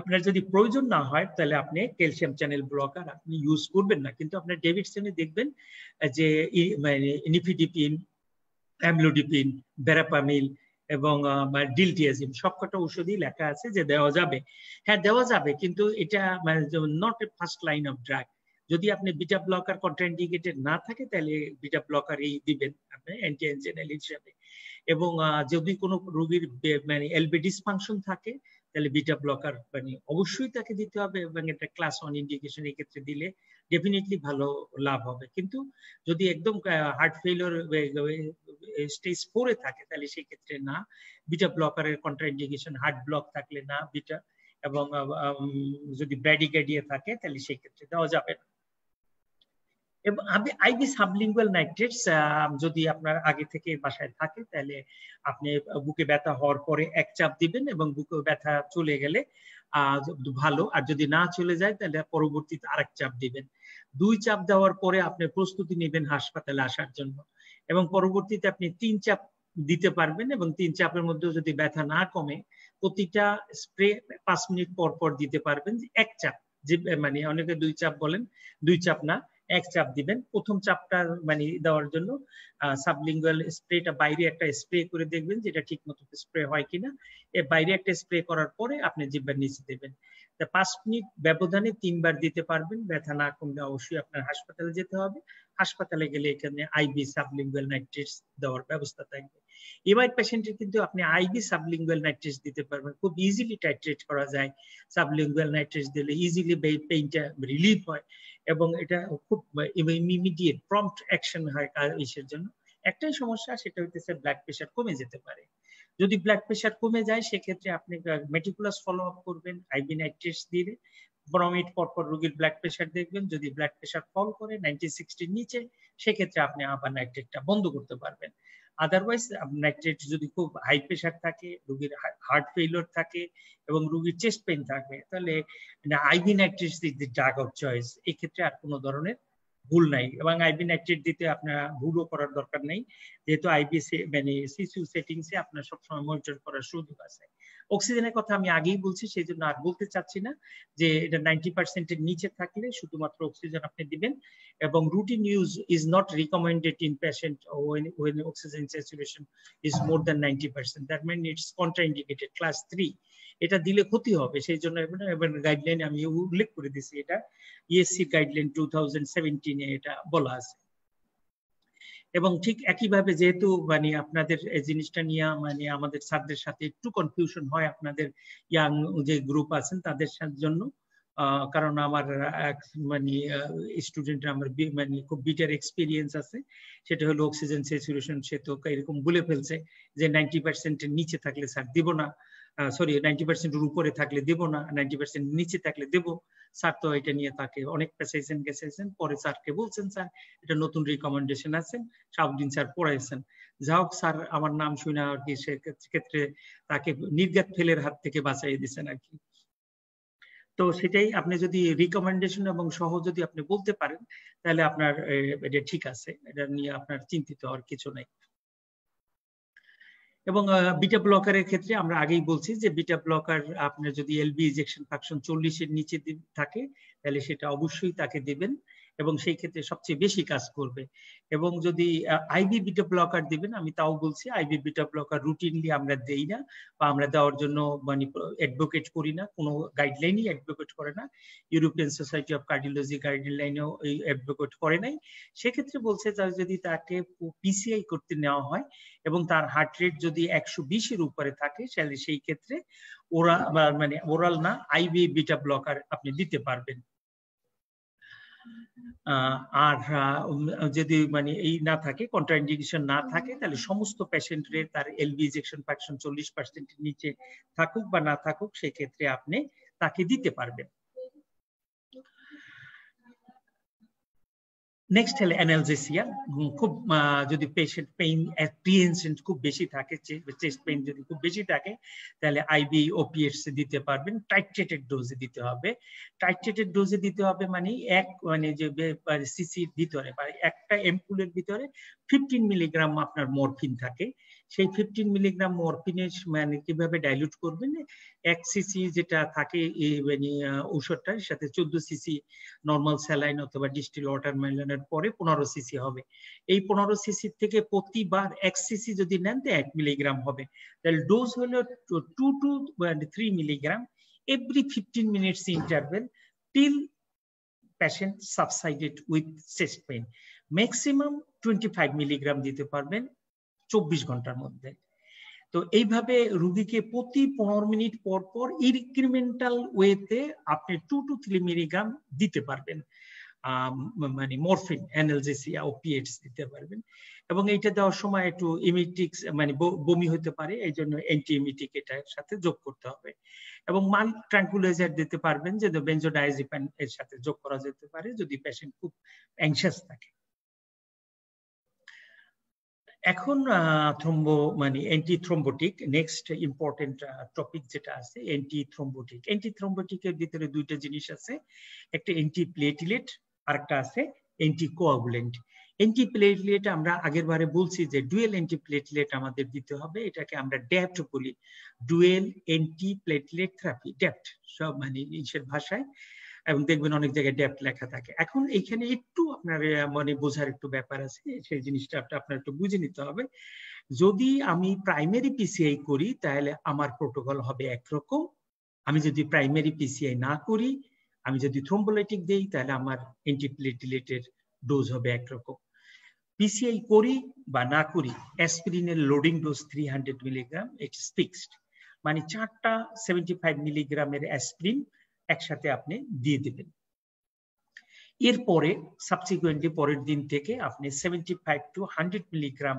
আপনার যদি প্রয়োজন না হয় তাহলে আপনি ক্যালসিয়াম চ্যানেল ব্লকার আপনি ইউজ করবেন না কিন্তু আপনার ডেভিডসনে দেখবেন যে মানে ইনিফিডিপিন অ্যামলোডিপিন বেরাপামিল এবং ডিলটিয়াজিম সবকটা ওষুধই লেখা আছে যে দেওয়া যাবে হ্যাঁ দেওয়া যাবে কিন্তু এটা not a first line of drug যদি আপনি বিটা ব্লকার কন্ট্রাইন্ডিকেটেড না থাকে তাহলে বিটা ব্লকার এই দিবেন আপনি অ্যান্টি অ্যাঞ্জেনাল হিসাবে এবং যদি কোনো রোগীর মানে এলবি ডিসফাংশন থাকে তাহলে বিটা ব্লকার মানে অবশ্যই তাকে দিতে হবে এবং এটা ক্লাস অন ইন্ডিকেশন এক্ষেত্রে দিলে ডেফিনেটলি ভালো লাভ হবে কিন্তু যদি একদম হার্ট ফেলিওর স্টেজ ফোরে থাকে তাহলে সেই ক্ষেত্রে না বিটা ব্লকারের কন্ট্রাইন্ডিকেশন হার্ট ব্লক থাকলে না বিটা এবং যদি ব্যাডি গ্যাডিয়ে থাকে তাহলে সেই ক্ষেত্রে দেওয়া যাবে না এবং আইবি সাবলিঙ্গুয়াল নাইট্রেটস যদি আপনার আগে থেকে বাসায় থাকে তাহলে আপনি বুকে ব্যথা হওয়ার পরে এক চাপ দিবেন এবং বুকে ব্যথা চলে গেলে ভালো আর যদি না চলে যায় তাহলে পরবর্তীতে আরেক চাপ দিবেন দুই চাপ দেওয়ার পরে আপনি প্রস্তুতি নেবেন হাসপাতালে আসার জন্য এবং পরবর্তীতে আপনি তিন চাপ দিতে পারবেন এবং তিন চাপের মধ্যে যদি ব্যথা না কমে প্রতিটা স্প্রে পাঁচ মিনিট পর পর দিতে পারবেন এক চাপ যে মানে অনেকে দুই চাপ বলেন দুই চাপ না এক চাপ দিবেন প্রথম চাপটা মানে দেওয়ার জন্য সাবলিঙ্গুয়াল স্প্রেটা বাইরে একটা স্প্রে করে দেখবেন যেটা ঠিক মতো স্প্রে হয় কিনা এ বাইরে একটা স্প্রে করার পরে আপনি জিব্বার নিচে দেবেন পাঁচ মিনিট ব্যবধানে তিনবার দিতে পারবেন ব্যথা না কমলে অবশ্যই আপনার হাসপাতালে যেতে হবে হাসপাতালে গেলে এখানে আইবি সাবলিঙ্গুয়াল নাইট্রেটস দেওয়ার ব্যবস্থা থাকবে এবার পেশেন্টের কিন্তু আপনি আইবি সাবলিঙ্গুয়াল নাইট্রেটস দিতে পারবেন খুব ইজিলি টাইট্রেট করা যায় সাবলিঙ্গুয়াল নাইট্রেটস দিলে ইজিলি পেইনটা রিলিফ হয় এবং এটা খুব ইমিডিয়েট প্রম্পট অ্যাকশন হয় ইসের জন্য একটাই সমস্যা সেটা হচ্ছে ব্লাড প্রেশার কমে যেতে পারে যদি ব্লাড প্রেশার কমে যায় সেক্ষেত্রে আপনি মেটিকুলাস ফলো আপ করবেন আইবিনাইট টেস্ট দিয়ে ব্রমিট পরপর রোগীর ব্লাড প্রেশার দেখবেন যদি ব্লাড প্রেশার ফল করে নাইনটি সিক্সটির নিচে সেক্ষেত্রে আপনি আবার নাইট্রেটটা বন্ধ করতে পারবেন আদারওয়াইজ নাইট্রেট যদি খুব হাই প্রেশার থাকে রোগীর হার্ট ফেইলর থাকে এবং রোগীর চেস্ট পেন থাকে তাহলে IV nitrate is the drug of choice এক্ষেত্রে আর কোনো ধরনের ভুল নাই এবং আইবি নাইট্রেট দিতে আপনারা ভুলও করার দরকার নেই যেহেতু আইবি মানে সিসিউ সেটিংসে আপনার সবসময় মনিটর করার সুযোগ আছে অক্সিজেনের কথা আমি আগেই বলছি সেই জন্য আর বলতে চাচ্ছি না যে এটা নাইনটি পার্সেন্টের নিচে থাকলে শুধুমাত্র অক্সিজেন আপনি দিবেন এবং routine use is not recommended in patient when oxygen saturation is more than ninety percent that mean it's contraindicated class three এটা দিলে ক্ষতি হবে সেই জন্য গাইডলাইন আমি উল্লেখ করে দিছি এটা ইএসসি গাইডলাইন টু থাউজেন্ড এটা বলা আছে এবং ঠিক একইভাবে যেহেতু মানে আপনাদের এই জিনিসটা নিয়ে মানে আমাদের ছাত্রদের সাথে একটু কনফিউশন হয় আপনাদের ইয়াং যে গ্রুপ আছেন তাদের জন্য কারণ আমার এক মানে স্টুডেন্ট আমার মানে খুব বিটার এক্সপিরিয়েন্স আছে সেটা হলো অক্সিজেন স্যাচুরেশন সে তো এরকম বলে ফেলছে যে নাইনটি পার্সেন্টের নিচে থাকলে স্যার দিব না সরি নাইনটি পার্সেন্টের উপরে থাকলে দেব না নাইনটি পার্সেন্ট নিচে থাকলে দেব স্যার তো এটা নিয়ে তাকে অনেক পেশাইছেন গেছেছেন পরে স্যারকে বলছেন স্যার এটা নতুন রিকমেন্ডেশন আছেন সাবদিন স্যার পড়াইছেন যা হোক স্যার আমার নাম শুনে আর কি সেক্ষেত্রে তাকে নির্গাত ফেলের হাত থেকে বাঁচাই দিয়েছেন আর কি তো সেটাই আপনি যদি রিকমেন্ডেশন এবং সহ যদি আপনি বলতে পারেন তাহলে আপনার এটা ঠিক আছে এটা নিয়ে আপনার চিন্তিত হওয়ার কিছু নাই এবং বিটা ব্লকারের ক্ষেত্রে আমরা আগেই বলছি যে বিটা ব্লকার আপনার যদি এলবি ইজেকশন ফ্যাকশন চল্লিশের নিচে থাকে তাহলে সেটা অবশ্যই তাকে দেবেন এবং সেই ক্ষেত্রে সবচেয়ে বেশি কাজ করবে এবং যদি আইবি বিটা ব্লকার দিবেন আমি তাও বলছি আইবি বিটা ব্লকার রুটিনলি আমরা দেই না বা আমরা দেওয়ার জন্য মানে অ্যাডভোকেট করি না কোনো গাইডলাইনই অ্যাডভোকেট করে না ইউরোপিয়ান সোসাইটি অফ কার্ডিওলজি গাইডলাইনেও এই অ্যাডভোকেট করে নাই সেক্ষেত্রে বলছে তার যদি তাকে পিসিআই করতে নেওয়া হয় এবং তার হার্ট রেট যদি একশো বিশের উপরে থাকে তাহলে সেই ক্ষেত্রে ওরা মানে ওরাল না আইবি বিটা ব্লকার আপনি দিতে পারবেন আর যদি মানে এই না থাকে কন্ট্রাইন্ডিকেশন না থাকে তাহলে সমস্ত পেশেন্টের তার এলবি ইজেকশন ফ্র্যাকশন চল্লিশ পার্সেন্টের নিচে থাকুক বা না থাকুক সেক্ষেত্রে আপনি তাকে দিতে পারবেন নেক্সট হলে অ্যানালজেসিয়া খুব যদি পেশেন্ট পেইন অ্যাপ্রিয়েনশন খুব বেশি থাকে চেস্ট পেইন যদি খুব বেশি থাকে তাহলে আইবি ওপিএস দিতে পারবেন টাইট্রেটেড ডোজে দিতে হবে টাইট্রেটেড ডোজে দিতে হবে মানে এক মানে যে সিসির মানে ভিতরে বা মানে একটা এমপুলের ভিতরে ফিফটিন মিলিগ্রাম আপনার মরফিন থাকে সেই ফিফটিন মিলিগ্রাম মরফিনের মানে কিভাবে ডাইলিউট করবেন এক সিসি যেটা থাকে মানে ঔষধটার সাথে চোদ্দ সিসি নর্মাল স্যালাইন অথবা ডিস্টিল ওয়াটার মেলনের পরে পনেরো সিসি হবে এই পনেরো সিসি থেকে প্রতিবার এক সিসি যদি নেন তো এক মিলিগ্রাম হবে তাহলে ডোজ হলো two two three milligram every fifteen minutes interval till patient subsided with chest pain maximum twenty five milligram দিতে পারবেন চব্বিশ ঘন্টার মধ্যে তো এইভাবে রুগীকে প্রতি পনেরো মিনিট পর পর ইনক্রিমেন্টাল ওয়েতে আপনি টু টু থ্রি মিলিগ্রাম দিতে পারবেন মানে মরফিন অ্যানালজেসিয়া ও পিএইচ দিতে পারবেন এবং এইটা দেওয়ার সময় একটু ইমিটিক্স মানে বমি হতে পারে এই জন্য অ্যান্টিএমিটিক এটার সাথে যোগ করতে হবে এবং মাল ট্রাঙ্কুলাইজার দিতে পারবেন যে বেঞ্জোডাইজিপ্যান এর সাথে যোগ করা যেতে পারে যদি পেশেন্ট খুব অ্যাংশাস থাকে এখন থ্রম্বো মানে anti thrombotic next important topic যেটা আছে অ্যান্টি থ্রম্বোটিক অ্যান্টি থ্রম্বোটিকের ভিতরে দুইটা জিনিস আছে একটা অ্যান্টি প্লেটিলেট আর একটা আছে অ্যান্টি কোয়াগুলেন্ট অ্যান্টি প্লেটিলেট আমরা আগের বারে বলছি যে ডুয়েল অ্যান্টি প্লেটিলেট আমাদের দিতে হবে এটাকে আমরা ড্যাপ্ট বলি dual anti platelet therapy DAPT সব মানে ইংলিশের ভাষায় এবং দেখবেন অনেক জায়গায় ডেপ লেখা থাকে এখন এখানে একটু আপনার মানে বোঝার একটু ব্যাপার আছে সেই জিনিসটা আপনার একটু বুঝে নিতে হবে যদি আমি প্রাইমারি পিসিআই করি তাহলে আমার প্রোটোকল হবে একরকম আমি যদি প্রাইমারি পিসিআই না করি আমি যদি থ্রোম্বোলাইটিক দেই তাহলে আমার অ্যান্টিপ্লেটিলেটের ডোজ হবে একরকম পিসিআই করি বা না করি অ্যাসপিরিনের loading dose three hundred milligram it's fixed মানে চারটা সেভেন্টি ফাইভ মিলিগ্রামের অ্যাসপিরিন একসাথে আপনি দিয়ে দিবেন এরপরে সাবসিকুয়েন্টলি পরের দিন থেকে আপনি seventy five to hundred milligram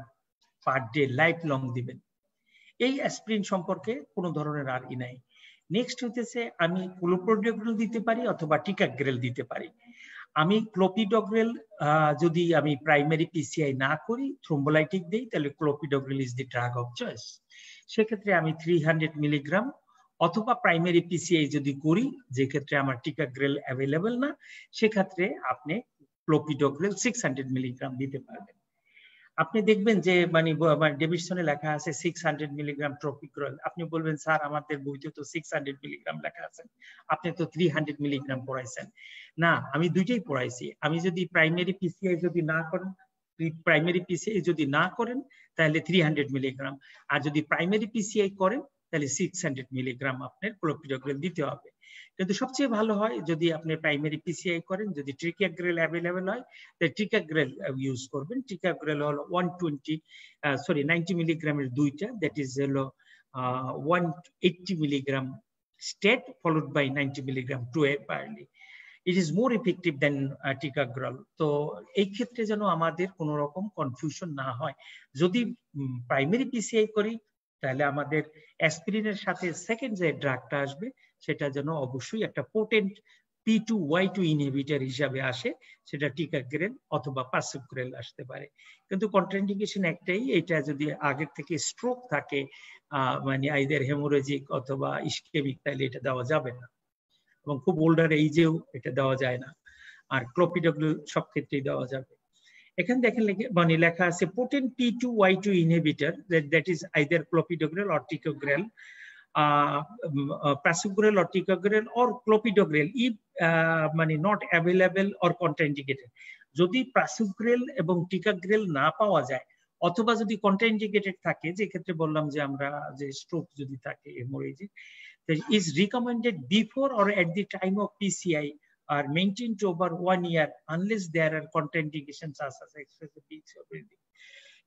per day life long দিবেন এই অ্যাসপ্রিন সম্পর্কে কোনো ধরনের আর ই নাই নেক্সট হইতেছে আমি ক্লোপ্রোডিগ্রেল দিতে পারি অথবা টিকাগ্রেল দিতে পারি আমি ক্লোপিডগ্রেল যদি আমি প্রাইমারি পিসিআই না করি থ্রোম্বোলাইটিক দিই তাহলে clopidogrel is the drug of choice সেক্ষেত্রে আমি থ্রি হান্ড্রেড মিলিগ্রাম অথবা প্রাইমারি পিসিআই যদি করি যে ক্ষেত্রে আমার টিকাগ্রেল অ্যাভেলেবেল না সেক্ষেত্রে আপনি ক্লোপিডোগ্রেল সিক্স হান্ড্রেড মিলিগ্রাম দিতে পারবেন আপনি দেখবেন যে মানে ডেভিশনে লেখা আছে সিক্স হান্ড্রেড মিলিগ্রাম ট্রপিক্রল আপনি বলবেন স্যার আমাদের বইতে তো 600 মিলিগ্রাম লেখা আছে আপনি তো থ্রি হান্ড্রেড মিলিগ্রাম পড়াইছেন না আমি দুইটাই পড়াইছি আমি যদি প্রাইমারি পিসিআই যদি না করেন প্রাইমারি পিসিআই যদি না করেন তাহলে থ্রি হান্ড্রেড মিলিগ্রাম আর যদি প্রাইমারি পিসিআই করেন তাহলে সিক্স হান্ড্রেড মিলিগ্রাম আপনার ক্লোপিডোগ্রেল দিতে হবে কিন্তু সবচেয়ে ভালো হয় যদি আপনি প্রাইমারি পিসিআই করেন যদি ট্রিকাগ্রেল অ্যাভেলেবেল হয় তাহলে ট্রিকাগ্রেল ইউজ uh, করবেন ট্রিকাগ্রেল হলো ওয়ান টোয়েন্টি সরি নাইনটি মিলিগ্রামের দুইটা দ্যাট ইজ হলো one eighty milligram stat followed by ninety milligram to পারলি ইট ইজ মোর ইফেক্টিভ দেন টিকাগ্রল তো এই ক্ষেত্রে যেন আমাদের কোনো রকম কনফিউশন না হয় যদি প্রাইমারি পিসিআই করি তাহলে আমাদের অ্যাসপিরিনের সাথে সেকেন্ড যে ড্রাগটা আসবে সেটা যেন অবশ্যই একটা potent P two Y two inhibitor হিসাবে আসে সেটা টিকাগ্রেন অথবা পাসুগ্রেল আসতে পারে কিন্তু কন্ট্রাইন্ডিকেশন একটাই এটা যদি আগের থেকে স্ট্রোক থাকে মানে আইদের হেমোরেজিক অথবা ইস্কেমিক তাহলে এটা দেওয়া যাবে না এবং খুব ওল্ডার এই যেও এটা দেওয়া যায় না আর ক্লোপিডব্লিউ সব ক্ষেত্রেই দেওয়া যাবে এখানে দেখেন মানে লেখা আছে protein T two Y two inhibitor that is either clopidogrel or ticagrelor prasugrel or ticagrelor or clopidogrel ই মানে নট অ্যাভেলেবেল অর কন্টেন্ডিকেটেড যদি প্রাসুগ্রেল এবং টিকাগ্রেল না পাওয়া যায় অথবা যদি কন্টাইন্ডিকেটেড থাকে যে ক্ষেত্রে বললাম যে আমরা যে স্ট্রোক যদি থাকে haemorrhagic is recommended before or at the time of PCI are maintained over one year unless there are contraindications as excessive obesity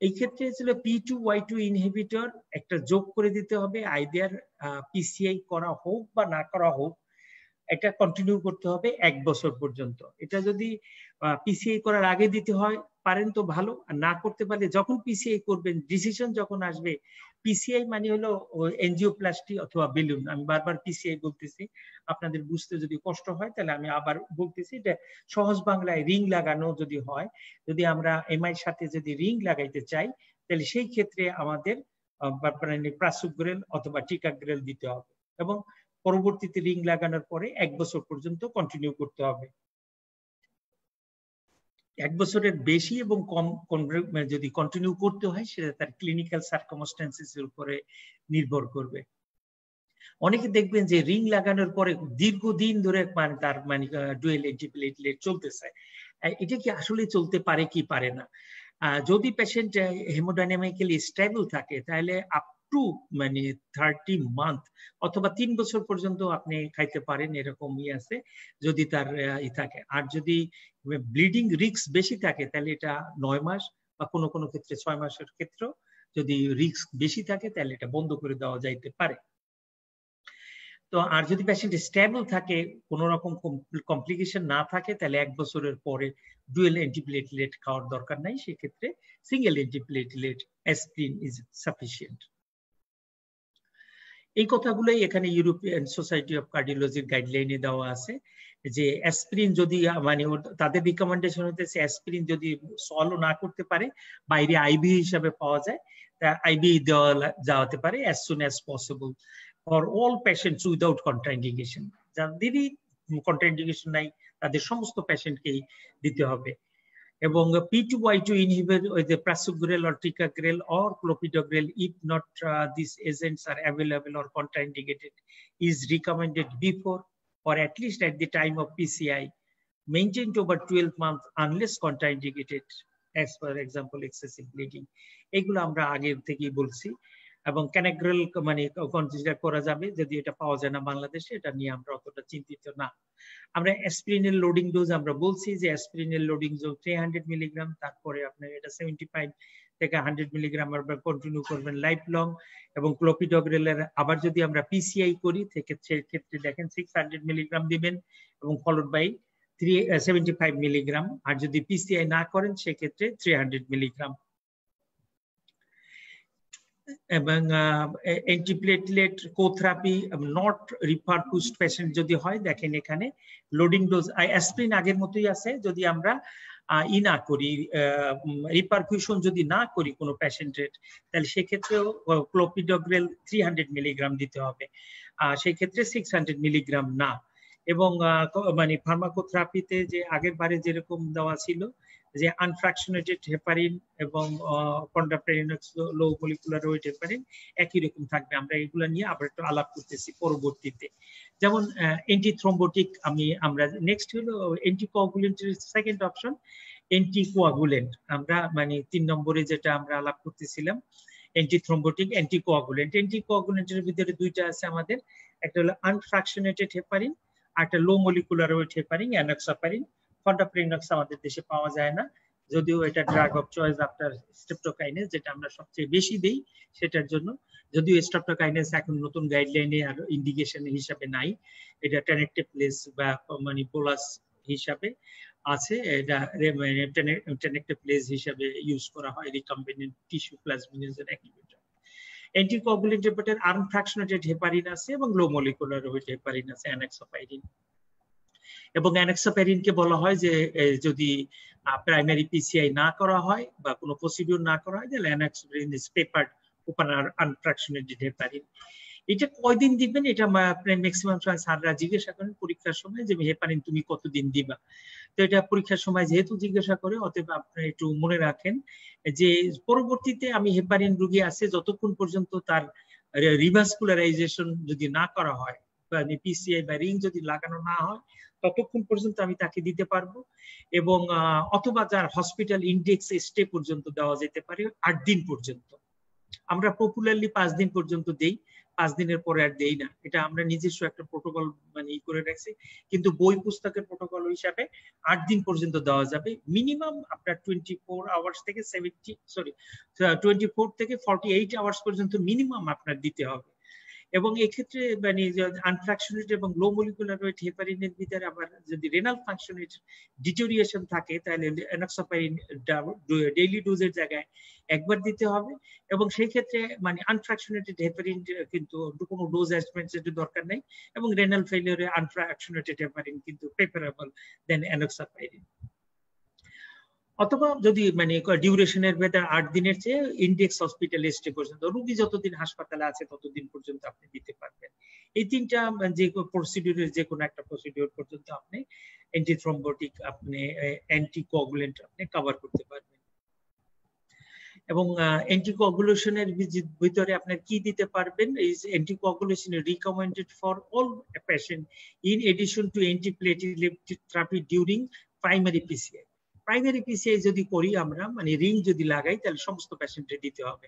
এই ক্ষেত্রে ছিল P two Y two inhibitor একটা যোগ করে দিতে হবে আইদার পিসিআই করা হোক বা না করা হোক এটা কন্টিনিউ করতে হবে এক বছর পর্যন্ত এটা যদি পিসিআই করার আগে দিতে হয় পারেন তো ভালো আর না করতে পারলে যখন পিসিআই করবেন ডিসিশন যখন আসবে পিসিআই মানে হলো এনজিও এনজিওপ্লাস্টি অথবা বেলুন আমি বারবার পিসিআই বলতেছি আপনাদের বুঝতে যদি কষ্ট হয় তাহলে আমি আবার বলতেছি এটা সহজ বাংলায় রিং লাগানো যদি হয় যদি আমরা এমআই সাথে যদি রিং লাগাইতে চাই তাহলে সেই ক্ষেত্রে আমাদের প্রাসুক গ্রেল অথবা টিকা গ্রেল দিতে হবে এবং পরবর্তীতে রিং লাগানোর পরে এক বছর পর্যন্ত কন্টিনিউ করতে হবে এক বছরের বেশি এবং কম মানে যদি কন্টিনিউ করতে হয় সেটা তার ক্লিনিক্যাল সার্কমস্টেন্সিস এর উপরে নির্ভর করবে অনেকে দেখবেন যে রিং লাগানোর পরে দীর্ঘদিন ধরে মানে তার মানে ডুয়েল এন্টিপ্লেটলেট চলতেছে এটা কি আসলে চলতে পারে কি পারে না যদি পেশেন্ট হেমোডাইনামিক্যালি স্টেবল থাকে তাহলে আপ টু মানে থার্টি মান্থ অথবা তিন বছর পর্যন্ত আপনি খাইতে পারেন এরকম ইয়ে আছে যদি তার ই থাকে আর যদি ব্লিডিং রিক্স বেশি থাকে তাহলে এটা নয় মাস বা কোনো কোনো ক্ষেত্রে ছয় মাসের ক্ষেত্রে যদি রিক্স বেশি থাকে তাহলে এটা বন্ধ করে দেওয়া যাইতে পারে তো আর যদি পেশেন্ট স্ট্যাবল থাকে কোনো রকম কমপ্লিকেশন না থাকে তাহলে এক বছরের পরে ডুয়েল অ্যান্টিপ্লেটলেট খাওয়ার দরকার নাই সেক্ষেত্রে single antiplatelet aspirin is sufficient এই কথাগুলোই এখানে ইউরোপিয়ান সোসাইটি অফ কার্ডিওলজির গাইডলাইনে দেওয়া আছে যে অ্যাসপিরিন যদি মানে তাদের রিকমেন্ডেশন হতেছে অ্যাসপিরিন যদি সলভ না করতে পারে বাইরে আইবি হিসাবে পাওয়া যায় তা আইবি দেওয়া যাওয়াতে পারে as soon as possible for all patients without contraindication যাদেরই কন্ট্রাইন্ডিকেশন নাই তাদের সমস্ত পেশেন্টকেই দিতে হবে এবং P2Y2 inhibitor with the prasugrel or ticagrel or clopidogrel, if not uh, these agents are available or contraindicated, is recommended before or at least at the time of PCI, maintained over 12 months unless contraindicated, as for example, excessive bleeding. এগুলো আমরা আগের থেকেই বলছি এবং ক্যানেগ্রেল মানে consider করা যাবে যদি এটা পাওয়া যায় না বাংলাদেশে এটা নিয়ে আমরা অতটা চিন্তিত না আমরা অ্যাসপিরিনের লোডিং ডোজ আমরা বলছি যে অ্যাসপিরিনের loading dose three hundred milligram তারপরে আপনার এটা সেভেন্টি ফাইভ থেকে হান্ড্রেড মিলিগ্রাম আপনার কন্টিনিউ করবেন লাইফ লং এবং ক্লোপিডগ্রেলের আবার যদি আমরা পিসিআই করি সেক্ষেত্রে দেখেন সিক্স হান্ড্রেড মিলিগ্রাম দিবেন এবং followed by three seventy five milligram আর যদি পিসিআই না করেন সেক্ষেত্রে থ্রি হান্ড্রেড মিলিগ্রাম এবং antiplatelet cotherapy not reperfused patient যদি হয় দেখেন এখানে লোডিং ডোজ অ্যাসপ্রিন আগের মতোই আছে যদি আমরা ই না করি রিপারকুশন যদি না করি কোনো পেশেন্টের তাহলে সেক্ষেত্রেও ক্লোপিডগ্রেল থ্রি হান্ড্রেড মিলিগ্রাম দিতে হবে আর সেক্ষেত্রে সিক্স হান্ড্রেড মিলিগ্রাম না এবং মানে ফার্মাকোথেরাপিতে যে আগের বারে যেরকম দেওয়া ছিল যে আনফ্রাকশনেটেড হেপারিন এবং কন্ডাপ্টারিনক্স লো মলিকুলার ওয়েট হেপারিন একই রকম থাকবে আমরা এগুলো নিয়ে আবার একটু আলাপ করতেছি পরবর্তীতে যেমন অ্যান্টিথ্রম্বোটিক আমি আমরা নেক্সট হলো অ্যান্টিকোয়াগুলেন্টের সেকেন্ড অপশন অ্যান্টিকোয়াগুলেন্ট আমরা মানে তিন নম্বরে যেটা আমরা আলাপ করতেছিলাম অ্যান্টিথ্রম্বোটিক অ্যান্টিকোয়াগুলেন্ট অ্যান্টিকোয়াগুলেন্টের ভিতরে দুইটা আছে আমাদের একটা হলো আনফ্রাকশনেটেড হেপারিন আর একটা low molecular weight heparin enoxaparin কন্টাপ্রিনক্স আমাদের দেশে পাওয়া যায় না যদিও এটা drug of choice after streptokinase যেটা আমরা সবচেয়ে বেশি দেই সেটার জন্য যদিও স্টেপটোকাইনেস এখন নতুন গাইডলাইনে আর ইন্ডিকেশন হিসাবে নাই এটা টেনেক্টেপ্লেস বা মানে পোলাস হিসাবে আছে এটা টেনেক্টেপ্লেস মানে হিসাবে ইউজ করা হয় রিকম্বিনেন্ট টিস্যু প্লাজমিনেসের অ্যাক্টিভেটর অ্যান্টিকোগুলেন্ট রেপোর্টের আনফ্র্যাকশনেটেড হেপারিন আছে এবং লো মলিকুলার ওয়েট হেপারিন আছে অ্যানাক্সোপাইরিন এবং অ্যানেক্সাপ্যারিনকে বলা হয় যে যদি প্রাইমারি পিসিআই না করা হয় বা কোনো প্রসিডিউর না করা হয় তাহলে অ্যানেক্সাপ্যারিন ইজ পেপার ওপেন আর আনফ্রাকশনের হেপারিন এটা কয়দিন দিবেন এটা আপনার ম্যাক্সিমাম সময় স্যাররা জিজ্ঞাসা করেন পরীক্ষার সময় যে হেপারিন তুমি কতদিন দিবা তো এটা পরীক্ষার সময় যেহেতু জিজ্ঞাসা করে অতএব আপনি একটু মনে রাখেন যে পরবর্তীতে আমি হেপারিন রুগী আছে যতক্ষণ পর্যন্ত তার রিভার্সকুলারাইজেশন যদি না করা হয় পিসিআই বা রিং যদি লাগানো না হয় ততক্ষণ পর্যন্ত আমি তাকে দিতে পারবো এবং অথবা যার হসপিটাল ইন্ডেক্স স্টে পর্যন্ত দেওয়া যেতে পারে আট দিন পর্যন্ত আমরা পপুলারলি পাঁচ দিন পর্যন্ত দেই পাঁচ দিনের পরে আর দেই না এটা আমরা নিজস্ব একটা প্রোটোকল মানে ই করে রাখছি কিন্তু বই পুস্তকের প্রোটোকল হিসাবে আট দিন পর্যন্ত দেওয়া যাবে মিনিমাম আপনার টোয়েন্টি ফোর আওয়ার্স থেকে সেভেন্টি সরি টোয়েন্টি ফোর থেকে ফর্টি এইট আওয়ার্স পর্যন্ত মিনিমাম আপনার দিতে হবে এবং এক্ষেত্রে মানে আনফ্র্যাকশনেট এবং লো মলিকুলার ওয়েট হেপারিনের ভিতরে আবার যদি রেনাল ফাংশনের ডিটোরিয়েশন থাকে তাহলে অ্যানাক্সোপাইন ডেইলি ডোজের জায়গায় একবার দিতে হবে এবং সেই ক্ষেত্রে মানে আনফ্রাকশনেটেড হেপারিন কিন্তু কোনো ডোজ এর দরকার নেই এবং রেনাল ফেলিওরে আনফ্রাকশনেটেড হেপারিন কিন্তু প্রেফারেবল দেন অ্যানাক্সোপাইরিন অথবা যদি মানে ডিউরেশনের ভেতর আট দিনের চেয়ে ইন্ডেক্স হসপিটাল স্টে পর্যন্ত রুগী যতদিন হাসপাতালে আছে ততদিন পর্যন্ত আপনি দিতে পারবেন এই তিনটা মানে যে প্রসিডিউরের যে কোনো একটা প্রসিডিউর পর্যন্ত আপনি অ্যান্টিথ্রম্বোটিক আপনি অ্যান্টিকোগুলেন্ট আপনি কভার করতে পারবেন এবং অ্যান্টিকোগুলেশনের ভিতরে আপনার কি দিতে পারবেন is anticoagulation recommended for all patient in addition to antiplatelet therapy during primary PCI primary PCI যদি করি আমরা মানে রিং যদি লাগাই তাহলে সমস্ত প্যাশেন্টে দিতে হবে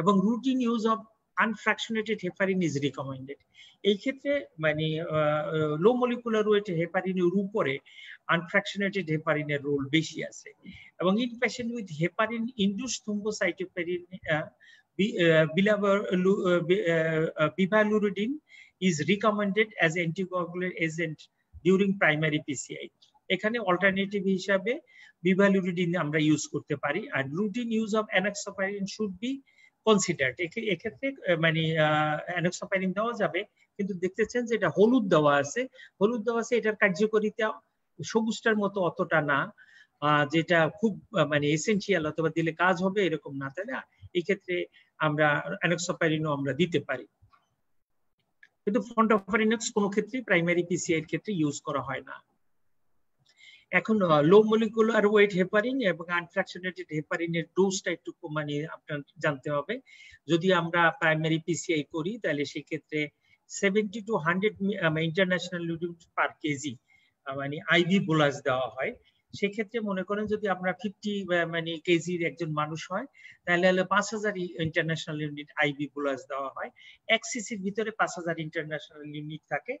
এবং routine use of unfractionated heparin is recommended এই ক্ষেত্রে মানে লো মলিকুলার ওয়েট হেপারিনের উপরে আনফ্র্যাকশনেটেড হেপারিনের রোল বেশি আছে এবং in patient with heparin induced thrombocytopenia bivalirudin is recommended as anticoagulant agent during primary PCI এখানে অল্টারনেটিভ হিসাবে বিভালুরিডিন আমরা ইউজ করতে পারি আর routine use of enoxaparin should be considered এক্ষেত্রে মানে অ্যানাক্সোপাইরিন দেওয়া যাবে কিন্তু দেখতেছেন যে এটা হলুদ দেওয়া আছে হলুদ দেওয়া আছে এটার কার্যকারিতা সবুজটার মতো অতটা না যেটা খুব মানে এসেন্সিয়াল অথবা দিলে কাজ হবে এরকম না তাই না এই ক্ষেত্রে আমরা অ্যানোক্সোপাইরিনও আমরা দিতে পারি কিন্তু ফন্ট ফন্টোফারিনক্স কোনো ক্ষেত্রে প্রাইমারি পিসিআই এর ক্ষেত্রে ইউজ করা হয় না এখন লো মলিকুলার ওয়েট হেপারিন এবং হেপারিন হেপারিনের ডোজটা একটু মানে আপনার জানতে হবে যদি আমরা প্রাইমারি পিসিআই করি তাহলে সেক্ষেত্রে seventy to hundred international unit per KG মানে আইভি বোলাস দেওয়া হয় সেক্ষেত্রে মনে করেন যদি আপনার ফিফটি মানে কেজির একজন মানুষ হয় তাহলে হলো পাঁচ হাজার ইন্টারন্যাশনাল ইউনিট আইবি প্লাস দেওয়া হয় এক সিসির ভিতরে পাঁচ হাজার ইন্টারন্যাশনাল ইউনিট থাকে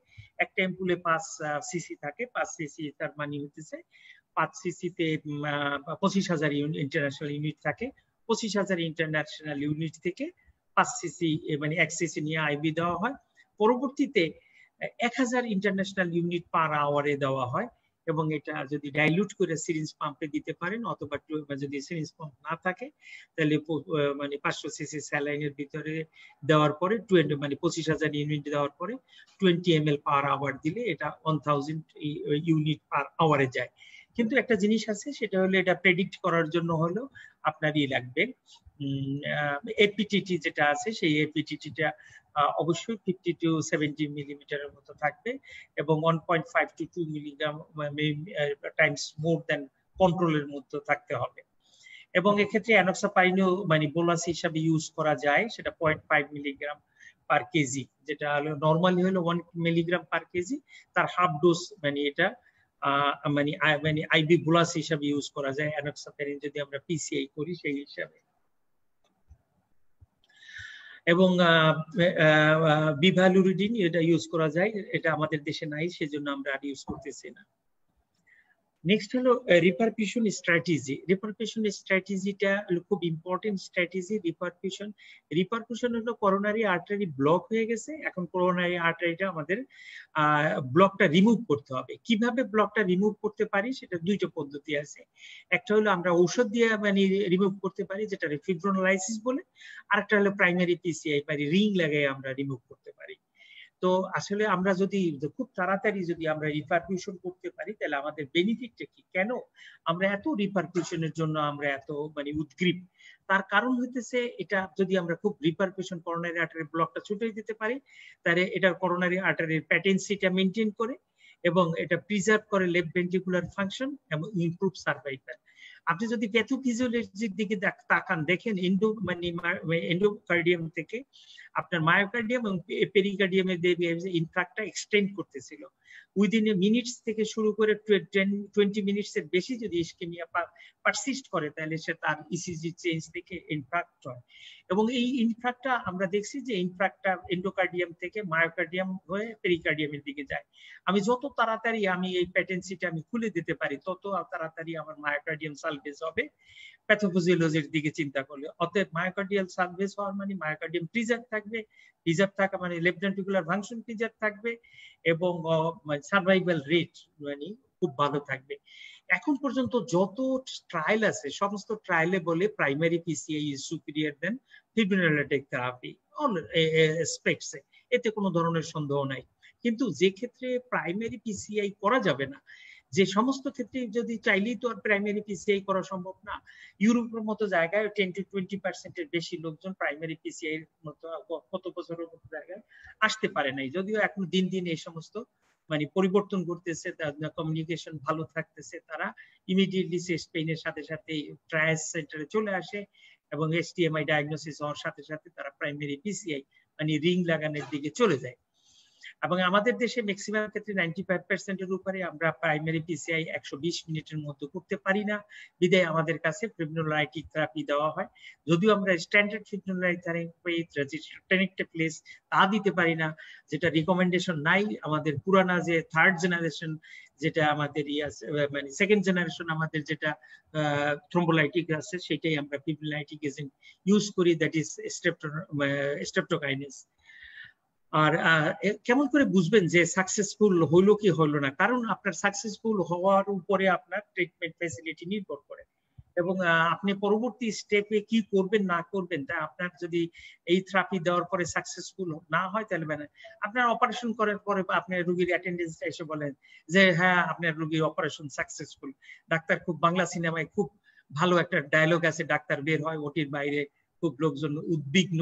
একটা এম্পুলে পাঁচ সিসি থাকে পাঁচ সিসি তার মানে হতেছে পাঁচ সিসিতে পঁচিশ হাজার ইন্টারন্যাশনাল ইউনিট থাকে পঁচিশ হাজার ইন্টারন্যাশনাল ইউনিট থেকে পাঁচ সিসি মানে এক সিসি নিয়ে আইবি দেওয়া হয় পরবর্তীতে এক হাজার ইন্টারন্যাশনাল ইউনিট পার আওয়ারে দেওয়া হয় এবং এটা যদি ডাইলুট করে সিরিঞ্জ পাম্পে দিতে পারেন অথবা যদি সিরিঞ্জ পাম্প না থাকে তাহলে মানে পাঁচশো সিসি স্যালাইনের ভিতরে দেওয়ার পরে টোয়েন্টি মানে পঁচিশ হাজার ইউনিট দেওয়ার পরে টোয়েন্টি এম এল পার আওয়ার দিলে এটা ওয়ান থাউজেন্ড ইউনিট পার আওয়ারে যায় কিন্তু একটা জিনিস আছে সেটা হলো এটা প্রেডিক্ট করার জন্য হলো আপনারই লাগবে এপিটিটি যেটা আছে সেই এপিটিটিটা অবশ্যই ফিফটি টু সেভেন্টি মিলিমিটারের মতো থাকবে এবং one point five to two milligram times more than কন্ট্রোলের মধ্যে থাকতে হবে এবং এক্ষেত্রে অ্যানোক্সাপাইনও মানে বোলাস হিসাবে ইউজ করা যায় সেটা point five milligram per KG যেটা হলো নর্মালি হলো ওয়ান মিলিগ্রাম পার কেজি তার হাফ ডোজ মানে এটা মানে মানে আইবি প্লাস হিসাবে ইউজ করা যায় অ্যানোক্সাফেরিন যদি আমরা পিসিআই করি সেই হিসাবে এবং বিভ্যালুরিডিন এটা ইউজ করা যায় এটা আমাদের দেশে নাই সেজন্য আমরা আর ইউজ করতেছি না নেক্সট হলো রিপারপিউশন স্ট্র্যাটেজি রিপারপিউশন স্ট্র্যাটেজিটা খুব ইম্পর্টেন্ট স্ট্র্যাটেজি রিপারপিউশন রিপারপিউশন হলো করোনারি আর্টারি ব্লক হয়ে গেছে এখন করোনারি আর্টারিটা আমাদের ব্লকটা রিমুভ করতে হবে কিভাবে ব্লকটা রিমুভ করতে পারি সেটা দুইটা পদ্ধতি আছে একটা হলো আমরা ঔষধ দিয়ে মানে রিমুভ করতে পারি যেটা ফিব্রোনালাইসিস বলে আরেকটা হলো প্রাইমারি পিসিআই পারি রিং লাগাই আমরা রিমুভ করতে পারি তো আসলে আমরা যদি খুব তাড়াতাড়ি যদি আমরা রিপারকিউশন করতে পারি তাহলে আমাদের বেনিফিটটা কি কেন আমরা এত রিপারকিউশনের জন্য আমরা এত মানে উদ্গ্রীব তার কারণ হইতেছে এটা যদি আমরা খুব রিপারকিউশন করোনারি আর্টারি ব্লকটা ছুটে দিতে পারি তাহলে এটা করোনারি আর্টারের প্যাটেন্সিটা মেনটেন করে এবং এটা প্রিজার্ভ করে লেফট ভেন্টিকুলার ফাংশন এবং ইমপ্রুভ সার্ভাইভাল আপনি যদি প্যাথোফিজিওলজির দিকে তাকান দেখেন ইন্ডো মানে এন্ডোকার্ডিয়াম থেকে আপনার মায়োকার্ডিয়াম এবং পেরিকার্ডিয়ামের ইনফ্রাক্টটা এক্সটেন্ড করতেছিল উইদিন এ মিনিটস থেকে শুরু করে টোয়েন্টি মিনিটসের বেশি যদি ইস্কেমিয়া পারসিস্ট করে তাহলে সে তার ইসিজি e চেঞ্জ থেকে ইনফ্রাক্ট হয় এবং এই ইনফ্রাক্টটা আমরা দেখছি যে ইনফ্রাক্টটা এন্ডোকার্ডিয়াম থেকে মায়োকার্ডিয়াম হয়ে পেরিকার্ডিয়ামের দিকে যায় আমি যত তাড়াতাড়ি আমি এই প্যাটেন্সিটা আমি খুলে দিতে পারি তত তাড়াতাড়ি আমার মায়োকার্ডিয়াম সার্ভেস হবে প্যাথোফিজিওলজির দিকে চিন্তা করলে অতএব মায়োকার্ডিয়াল সার্ভেস হওয়ার মানে মায়োকার্ডিয়াম প্রিজার্ভ থাকবে প্রিজার্ভ থাকা মানে লেফট ফাংশন প্রিজার্ভ থাকবে এবং সার্ভাইভাল রেট মানে খুব ভালো থাকবে এখন পর্যন্ত যত ট্রায়াল আছে সমস্ত ট্রায়ালে বলে primary PCI is superior than fibrinolytic therapy all স্পেক্টসে এতে কোনো ধরনের সন্দেহ নাই কিন্তু যে ক্ষেত্রে প্রাইমারি পিসিআই করা যাবে না যে সমস্ত ক্ষেত্রে যদি চাইলেই তো আর প্রাইমারি পিসিআই করা সম্ভব না ইউরোপের মতো জায়গায় টেন টু টোয়েন্টি পার্সেন্টের বেশি লোকজন প্রাইমারি পিসিআই এর মতো কত বছরের মতো জায়গায় আসতে পারে নাই যদিও এখন দিন দিন এই সমস্ত মানে পরিবর্তন ঘটতেছে কমিউনিকেশন ভালো থাকতেছে তারা ইমিডিয়েটলি স্পেনের সাথে সাথে ট্রায়াস সেন্টারে চলে আসে এবং এইচটিএমআই ডায়াগনোসিস হওয়ার সাথে সাথে তারা প্রাইমারি পিসিআই মানে রিং লাগানোর দিকে চলে যায় এবং আমাদের দেশে ম্যাক্সিমাম ক্ষেত্রে নাইনটি ফাইভ পার্সেন্টের উপরে আমরা প্রাইমারি পিসিআই একশো বিশ মিনিটের মধ্যে করতে পারি না বিদায় আমাদের কাছে ফিবনোলাইটিক থেরাপি দেওয়া হয় যদিও আমরা স্ট্যান্ডার্ড ফিব্রোলাইট থেরাপি রেজিস্ট্রেনিকটা প্লেস তা দিতে পারি না যেটা রিকমেন্ডেশন নাই আমাদের পুরানা যে থার্ড জেনারেশন যেটা আমাদের ইয়ে মানে সেকেন্ড জেনারেশন আমাদের যেটা থ্রোম্বোলাইটিক আছে সেটাই আমরা ফিবনোলাইটিক এজেন্ট ইউজ করি দ্যাট ইজ স্টেপটো স্টেপটোকাইনেস আর কেমন করে বুঝবেন যে সাকসেসফুল হইলো কি হইলো না কারণ আপনার সাকসেসফুল হওয়ার উপরে আপনার ট্রিটমেন্ট ফ্যাসিলিটি নির্ভর করে এবং আপনি পরবর্তী স্টেপে কি করবেন না করবেন তা আপনার যদি এই থেরাপি দেওয়ার পরে সাকসেসফুল না হয় তাহলে মানে আপনার অপারেশন করার পরে আপনি রুগীর অ্যাটেন্ডেন্স এসে বলেন যে হ্যাঁ আপনার রুগীর অপারেশন সাকসেসফুল ডাক্তার খুব বাংলা সিনেমায় খুব ভালো একটা ডায়লগ আছে ডাক্তার বের হয় ওটির বাইরে খুব লোকজন উদ্বিগ্ন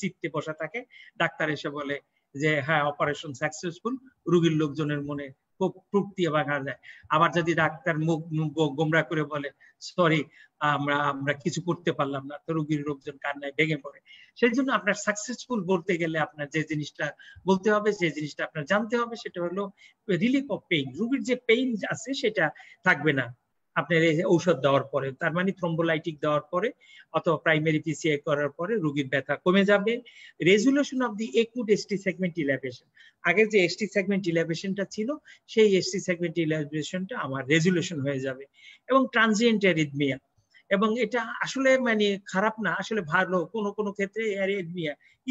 চিত্তে বসা থাকে ডাক্তার এসে বলে যে হ্যাঁ অপারেশন সাকসেসফুল রুগীর লোকজনের মনে খুব ফুর্তি ভাঙা যায় আবার যদি ডাক্তার মুখ গোমরা করে বলে সরি আমরা আমরা কিছু করতে পারলাম না তো রুগীর লোকজন কান্নায় ভেঙে পড়ে সেই জন্য আপনার সাকসেসফুল বলতে গেলে আপনার যে জিনিসটা বলতে হবে যে জিনিসটা আপনার জানতে হবে সেটা হলো রিলিফ অফ পেইন রুগীর যে পেইন আছে সেটা থাকবে না আপনার এই ঔষধ দেওয়ার পরে তার মানে থ্রম্বোলাইটিক দেওয়ার পরে অথবা প্রাইমারি পিসিআই করার পরে রোগীর ব্যথা কমে যাবে resolution of the acute ST segment elevation আগে যে এসটি সেগমেন্ট ইলাভেশনটা ছিল সেই এসটি সেগমেন্ট ইলাভেশনটা আমার রেজুলেশন হয়ে যাবে এবং ট্রানজিয়েন্ট অ্যারিথমিয়া এবং এটা আসলে মানে খারাপ না আসলে ভালো কোনো কোনো ক্ষেত্রে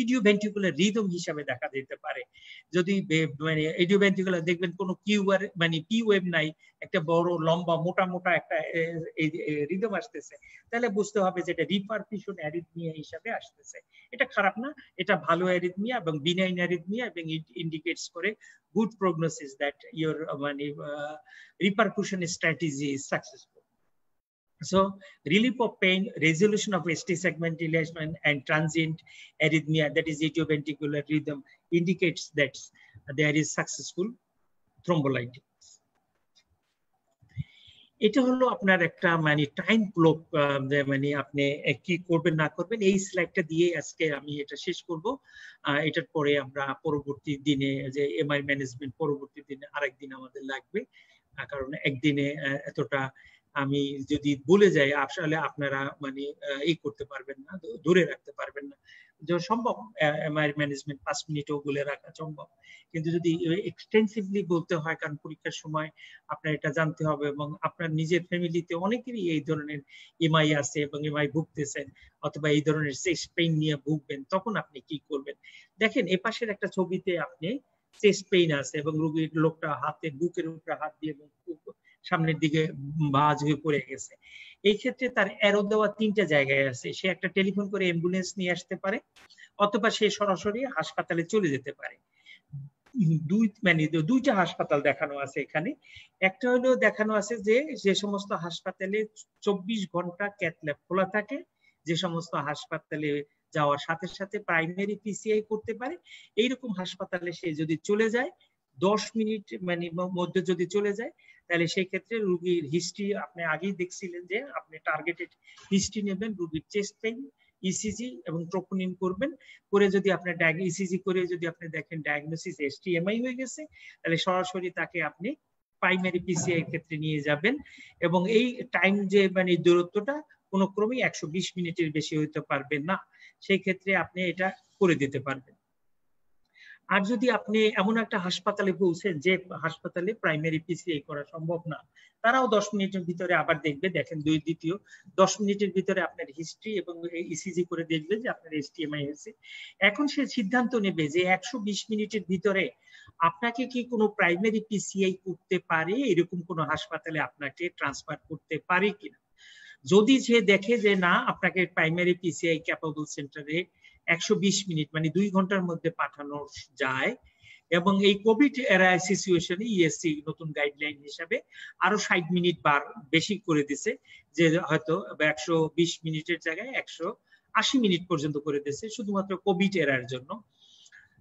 ইডিও ভেন্টিকুলার রিদম হিসাবে দেখা দিতে পারে যদি মানে ইডিওভেন্টিকুলার দেখবেন কোনো কিউআর মানে পি ওয়েব নাই একটা বড় লম্বা মোটা মোটা একটা রিদম আসতেছে তাহলে বুঝতে হবে যে এটা রিপারপিশন অ্যারিথমিয়া হিসাবে আসতেছে এটা খারাপ না এটা ভালো অ্যারিথমিয়া এবং বিনাইন অ্যারিথমিয়া এবং ইন্ডিকেটস করে গুড প্রগনোসিস দ্যাট ইওর মানে reperfusion strategy is successful So relief of pain, resolution of ST segment dilation and transient arrhythmia, that is etioventricular rhythm, indicates that there is successful thrombolytic. এটা হলো আপনার একটা মানে time cloak মানে আপনি কি করবেন না করবেন এই স্লাইডটা দিয়ে আজকে আমি এটা শেষ করব এটার পরে আমরা পরবর্তী দিনে যে এমআই ম্যানেজমেন্ট পরবর্তী দিনে আরেকদিন আমাদের লাগবে কারণ একদিনে এতটা আমি যদি বলে যাই আসলে আপনারা মানে এই করতে পারবেন না ধরে রাখতে পারবেন না সম্ভব এমআই ম্যানেজমেন্ট পাঁচ মিনিটেও বলে রাখা সম্ভব কিন্তু যদি এক্সটেন্সিভলি বলতে হয় কারণ পরীক্ষার সময় আপনার এটা জানতে হবে এবং আপনার নিজের ফ্যামিলিতে অনেকেরই এই ধরনের এমআই আছে এবং এমআই ভুগতেছেন অথবা এই ধরনের চেস্ট পেইন নিয়ে ভুগবেন তখন আপনি কি করবেন দেখেন এ পাশের একটা ছবিতে আপনি চেস্ট পেইন আছে এবং রুগীর লোকটা হাতে বুকের উপরে হাত দিয়ে এবং সামনের দিকে ভাজ হয়ে পড়ে গেছে এই ক্ষেত্রে তার এরো দেওয়া তিনটা জায়গায় আছে সে একটা টেলিফোন করে অ্যাম্বুলেন্স নিয়ে আসতে পারে অথবা সে সরাসরি হাসপাতালে চলে যেতে পারে দুই মানে দুইটা হাসপাতাল দেখানো আছে এখানে একটা হলো দেখানো আছে যে যে সমস্ত হাসপাতালে চব্বিশ ঘন্টা ক্যাথল্যাব খোলা থাকে যে সমস্ত হাসপাতালে যাওয়ার সাথে সাথে প্রাইমারি পিসিআই করতে পারে এইরকম হাসপাতালে সে যদি চলে যায় দশ মিনিট মানে মধ্যে যদি চলে যায় তাহলে সেই ক্ষেত্রে রুগীর হিস্ট্রি আপনি আগেই দেখছিলেন যে আপনি টার্গেটেড হিস্ট্রি নেবেন রুগীর চেস্ট পেইন ইসিজি এবং ট্রোপোনিন করবেন করে যদি আপনি ইসিজি e করে যদি আপনি দেখেন ডায়াগনোসিস এসটিএমআই হয়ে গেছে তাহলে সরাসরি তাকে আপনি প্রাইমারি পিসিআই ক্ষেত্রে নিয়ে যাবেন এবং এই টাইম যে মানে দূরত্বটা কোনো ক্রমেই একশো বিশ মিনিটের বেশি হইতে পারবে না সেই ক্ষেত্রে আপনি এটা করে দিতে পারবেন আর যদি আপনি এমন একটা হাসপাতালে পৌঁছেন যে হাসপাতালে প্রাইমারি পিসিআই করা সম্ভব না তারাও দশ মিনিটের ভিতরে আবার দেখবে দেখেন দুই দ্বিতীয় দশ মিনিটের ভিতরে আপনার হিস্ট্রি এবং ইসিজি করে দেখবে যে আপনার এসটিএমআই হয়েছে এখন সে সিদ্ধান্ত নেবে যে একশো বিশ মিনিটের ভিতরে আপনাকে কি কোনো প্রাইমারি পিসিআই করতে পারে এরকম কোনো হাসপাতালে আপনাকে ট্রান্সফার করতে পারে কিনা যদি সে দেখে যে না আপনাকে প্রাইমারি পিসিআই ক্যাপাবল সেন্টারে একশো মিনিট মানে দুই ঘন্টার মধ্যে পাঠানো যায় এবং এই কোভিড এরা সিচুয়েশনে ইএসসি নতুন গাইডলাইন হিসাবে আরো ষাট মিনিট বার বেশি করে দিছে যে হয়তো একশো বিশ মিনিটের জায়গায় একশো আশি মিনিট পর্যন্ত করে দিছে শুধুমাত্র কোভিড এরার জন্য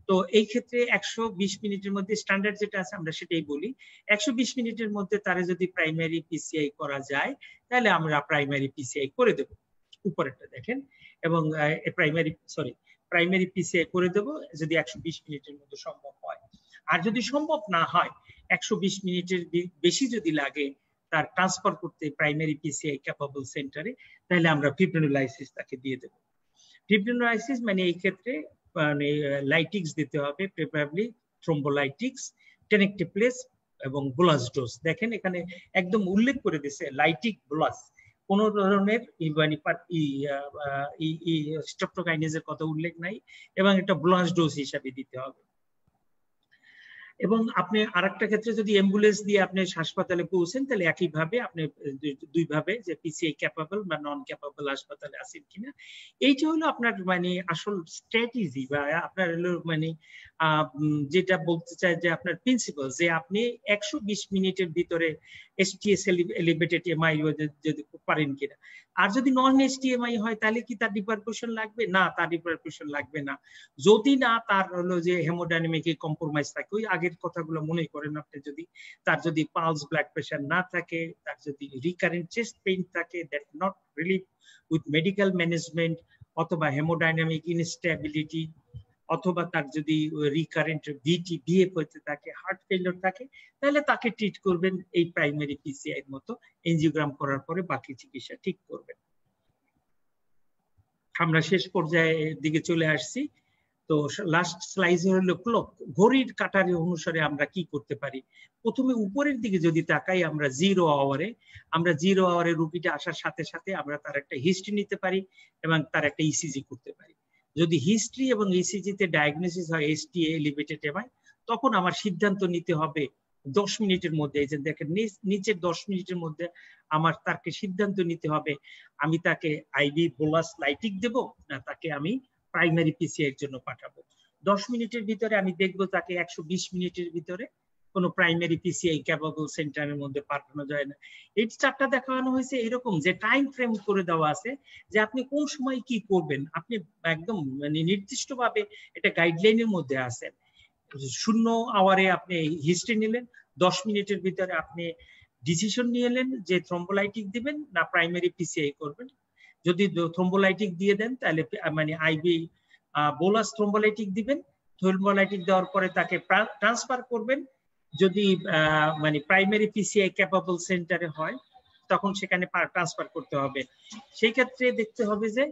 তো এই ক্ষেত্রে একশো বিশ মিনিটের মধ্যে স্ট্যান্ডার্ড যেটা আছে আমরা সেটাই বলি একশো বিশ মিনিটের মধ্যে তারে যদি প্রাইমারি পিসিআই করা যায় তাহলে আমরা প্রাইমারি পিসিআই করে দেব উপরেরটা দেখেন এবং প্রাইমারি সরি প্রাইমারি পিসে করে দেব যদি একশো বিশ মিনিটের মধ্যে সম্ভব হয় আর যদি সম্ভব না হয় একশো বিশ মিনিটের বেশি যদি লাগে তার ট্রান্সফার করতে প্রাইমারি পিসিআই ক্যাপাবল সেন্টারে তাহলে আমরা ফিব্রিনোলাইসিস তাকে দিয়ে দেবো ফিব্রিনোলাইসিস মানে এই ক্ষেত্রে মানে লাইটিক্স দিতে হবে প্রেফারেবলি থ্রোম্বোলাইটিক্স প্লেস এবং বোলাস ডোজ দেখেন এখানে একদম উল্লেখ করে দিয়েছে লাইটিক বোলাস কোনো ধরনের কথা উল্লেখ নাই এবং একটা ব্লাস ডোজ হিসাবে দিতে হবে এবং আপনি আর একটা ক্ষেত্রে যদি অ্যাম্বুলেন্স দিয়ে আপনি হাসপাতালে পৌঁছেন তাহলে একইভাবে আপনি দুইভাবে যে পিসিআই ক্যাপাবল বা নন ক্যাপাবল হাসপাতালে আছেন কিনা এইটা হলো আপনার মানে আসল স্ট্র্যাটেজি বা আপনার হলো মানে যেটা বলতে চাই যে আপনার প্রিন্সিপাল যে আপনি একশো বিশ মিনিটের ভিতরে এসটিএস এলিভেটেড এমআই যদি পারেন কিনা আর যদি নন এসটিএমআই হয় তাহলে কি তার ডিপারকুশন লাগবে না তার ডিপারকুশন লাগবে না যদি না তার হলো যে হেমোডাইনামিক কম্প্রোমাইজ থাকে ওই আগের কথাগুলো মনে করেন আপনি যদি তার যদি পালস ব্লাড প্রেশার না থাকে তার যদি রিকারেন্ট চেস্ট পেইন থাকে that not relief with medical management অথবা হেমোডাইনামিক ইনস্টেবিলিটি অথবা তার যদি রিকারেন্ট ভিটি বিএফ হতে থাকে হার্ট ফেলিওর থাকে তাহলে তাকে ট্রিট করবেন এই প্রাইমারি পিসিআই এর মতো এনজিওগ্রাম করার পরে বাকি চিকিৎসা ঠিক করবেন আমরা শেষ পর্যায়ে দিকে চলে আসছি তো লাস্ট স্লাইজ হলো ক্লক ঘড়ির কাটারি অনুসারে আমরা কি করতে পারি প্রথমে উপরের দিকে যদি তাকাই আমরা জিরো আওয়ারে আমরা জিরো আওয়ারে রুগীটা আসার সাথে সাথে আমরা তার একটা হিস্ট্রি নিতে পারি এবং তার একটা ইসিজি e করতে পারি যদি হিস্ট্রি এবং ইসিজিতে ডায়াগনোসিস হয় এসটি এলিভেটেড এমআই তখন আমার সিদ্ধান্ত নিতে হবে দশ মিনিটের মধ্যে এই যে দেখেন নিচের দশ মিনিটের মধ্যে আমার তাকে সিদ্ধান্ত নিতে হবে আমি তাকে আইবি বোলাস লাইটিক দেব না তাকে আমি প্রাইমারি পিসিআই এর জন্য পাঠাবো দশ মিনিটের ভিতরে আমি দেখব তাকে একশো মিনিটের ভিতরে কোনো প্রাইমারি পিসিআই ক্যাপাবল সেন্টারের মধ্যে পাঠানো যায় না এই চারটা দেখানো হয়েছে এরকম যে টাইম ফ্রেম করে দেওয়া আছে যে আপনি কোন সময় কি করবেন আপনি একদম মানে নির্দিষ্টভাবে এটা গাইডলাইনের মধ্যে আছে শূন্য আওয়ারে আপনি হিস্ট্রি নিলেন দশ মিনিটের ভিতরে আপনি ডিসিশন নিয়ে এলেন যে থ্রম্বোলাইটিক দিবেন না প্রাইমারি পিসিআই করবেন যদি থ্রম্বোলাইটিক দিয়ে দেন তাহলে মানে আইবি বোলাস থ্রম্বোলাইটিক দিবেন থ্রম্বোলাইটিক দেওয়ার পরে তাকে ট্রান্সফার করবেন যদি মানে প্রাইমারি পিসিআই ক্যাপাবল সেন্টারে হয় তখন সেখানে ট্রান্সফার করতে হবে সেই ক্ষেত্রে দেখতে হবে যে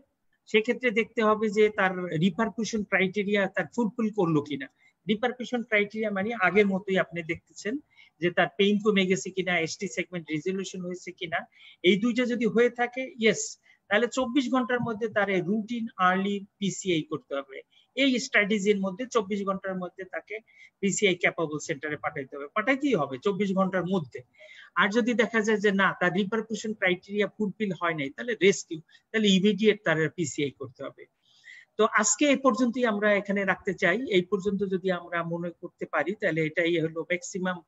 সেক্ষেত্রে দেখতে হবে যে তার রিপারকুশন ক্রাইটেরিয়া তার ফুলফিল করলো কিনা রিপারকুশন ক্রাইটেরিয়া মানে আগের মতোই আপনি দেখতেছেন যে তার পেইন কমে গেছে কিনা এসটি সেগমেন্ট রেজলিউশন হয়েছে কিনা এই দুইটা যদি হয়ে থাকে ইয়েস তাহলে চব্বিশ ঘন্টার মধ্যে তার রুটিন আর্লি পিসিআই করতে হবে এই স্ট্র্যাটেজির মধ্যে চব্বিশ ঘন্টার মধ্যে তাকে বিসিআই ক্যাপাবল সেন্টারে পাঠাইতে হবে পাঠাইতেই হবে চব্বিশ ঘন্টার মধ্যে আর যদি দেখা যায় যে না তার রিপারকুশন ক্রাইটেরিয়া ফুলফিল হয় নাই তাহলে রেস্কিউ তাহলে ইমিডিয়েট তার পিসিআই করতে হবে তো আজকে এ পর্যন্তই আমরা এখানে রাখতে চাই এই পর্যন্ত যদি আমরা মনে করতে পারি তাহলে এটাই হলো ম্যাক্সিমাম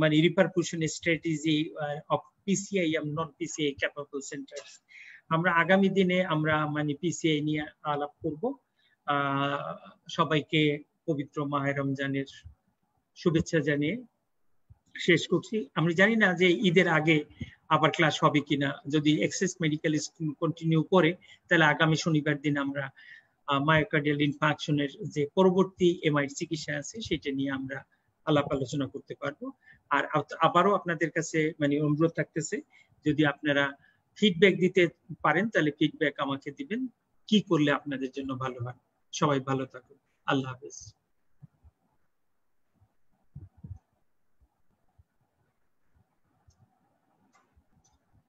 মানে reperfusion strategy of PCI non PCI capable centre আমরা আগামী দিনে আমরা মানে পিসিআই নিয়ে আলাপ করবো সবাইকে পবিত্র মাহের রমজানের শুভেচ্ছা জানিয়ে শেষ করছি আমি জানি না যে ঈদের আগে আবার ক্লাস হবে কিনা যদি এক্সেস মেডিকেল স্কুল কন্টিনিউ করে তাহলে আগামী শনিবার দিন আমরা মায়োকার্ডিয়াল ইনফাকশনের যে পরবর্তী এমআই চিকিৎসা আছে সেটা নিয়ে আমরা আলাপ আলোচনা করতে পারবো আর আবারও আপনাদের কাছে মানে অনুরোধ থাকতেছে যদি আপনারা ফিডব্যাক দিতে পারেন তাহলে ফিডব্যাক আমাকে দিবেন কি করলে আপনাদের জন্য ভালো হয় সবাই ভালো থাকুন আল্লাহ হাফিজ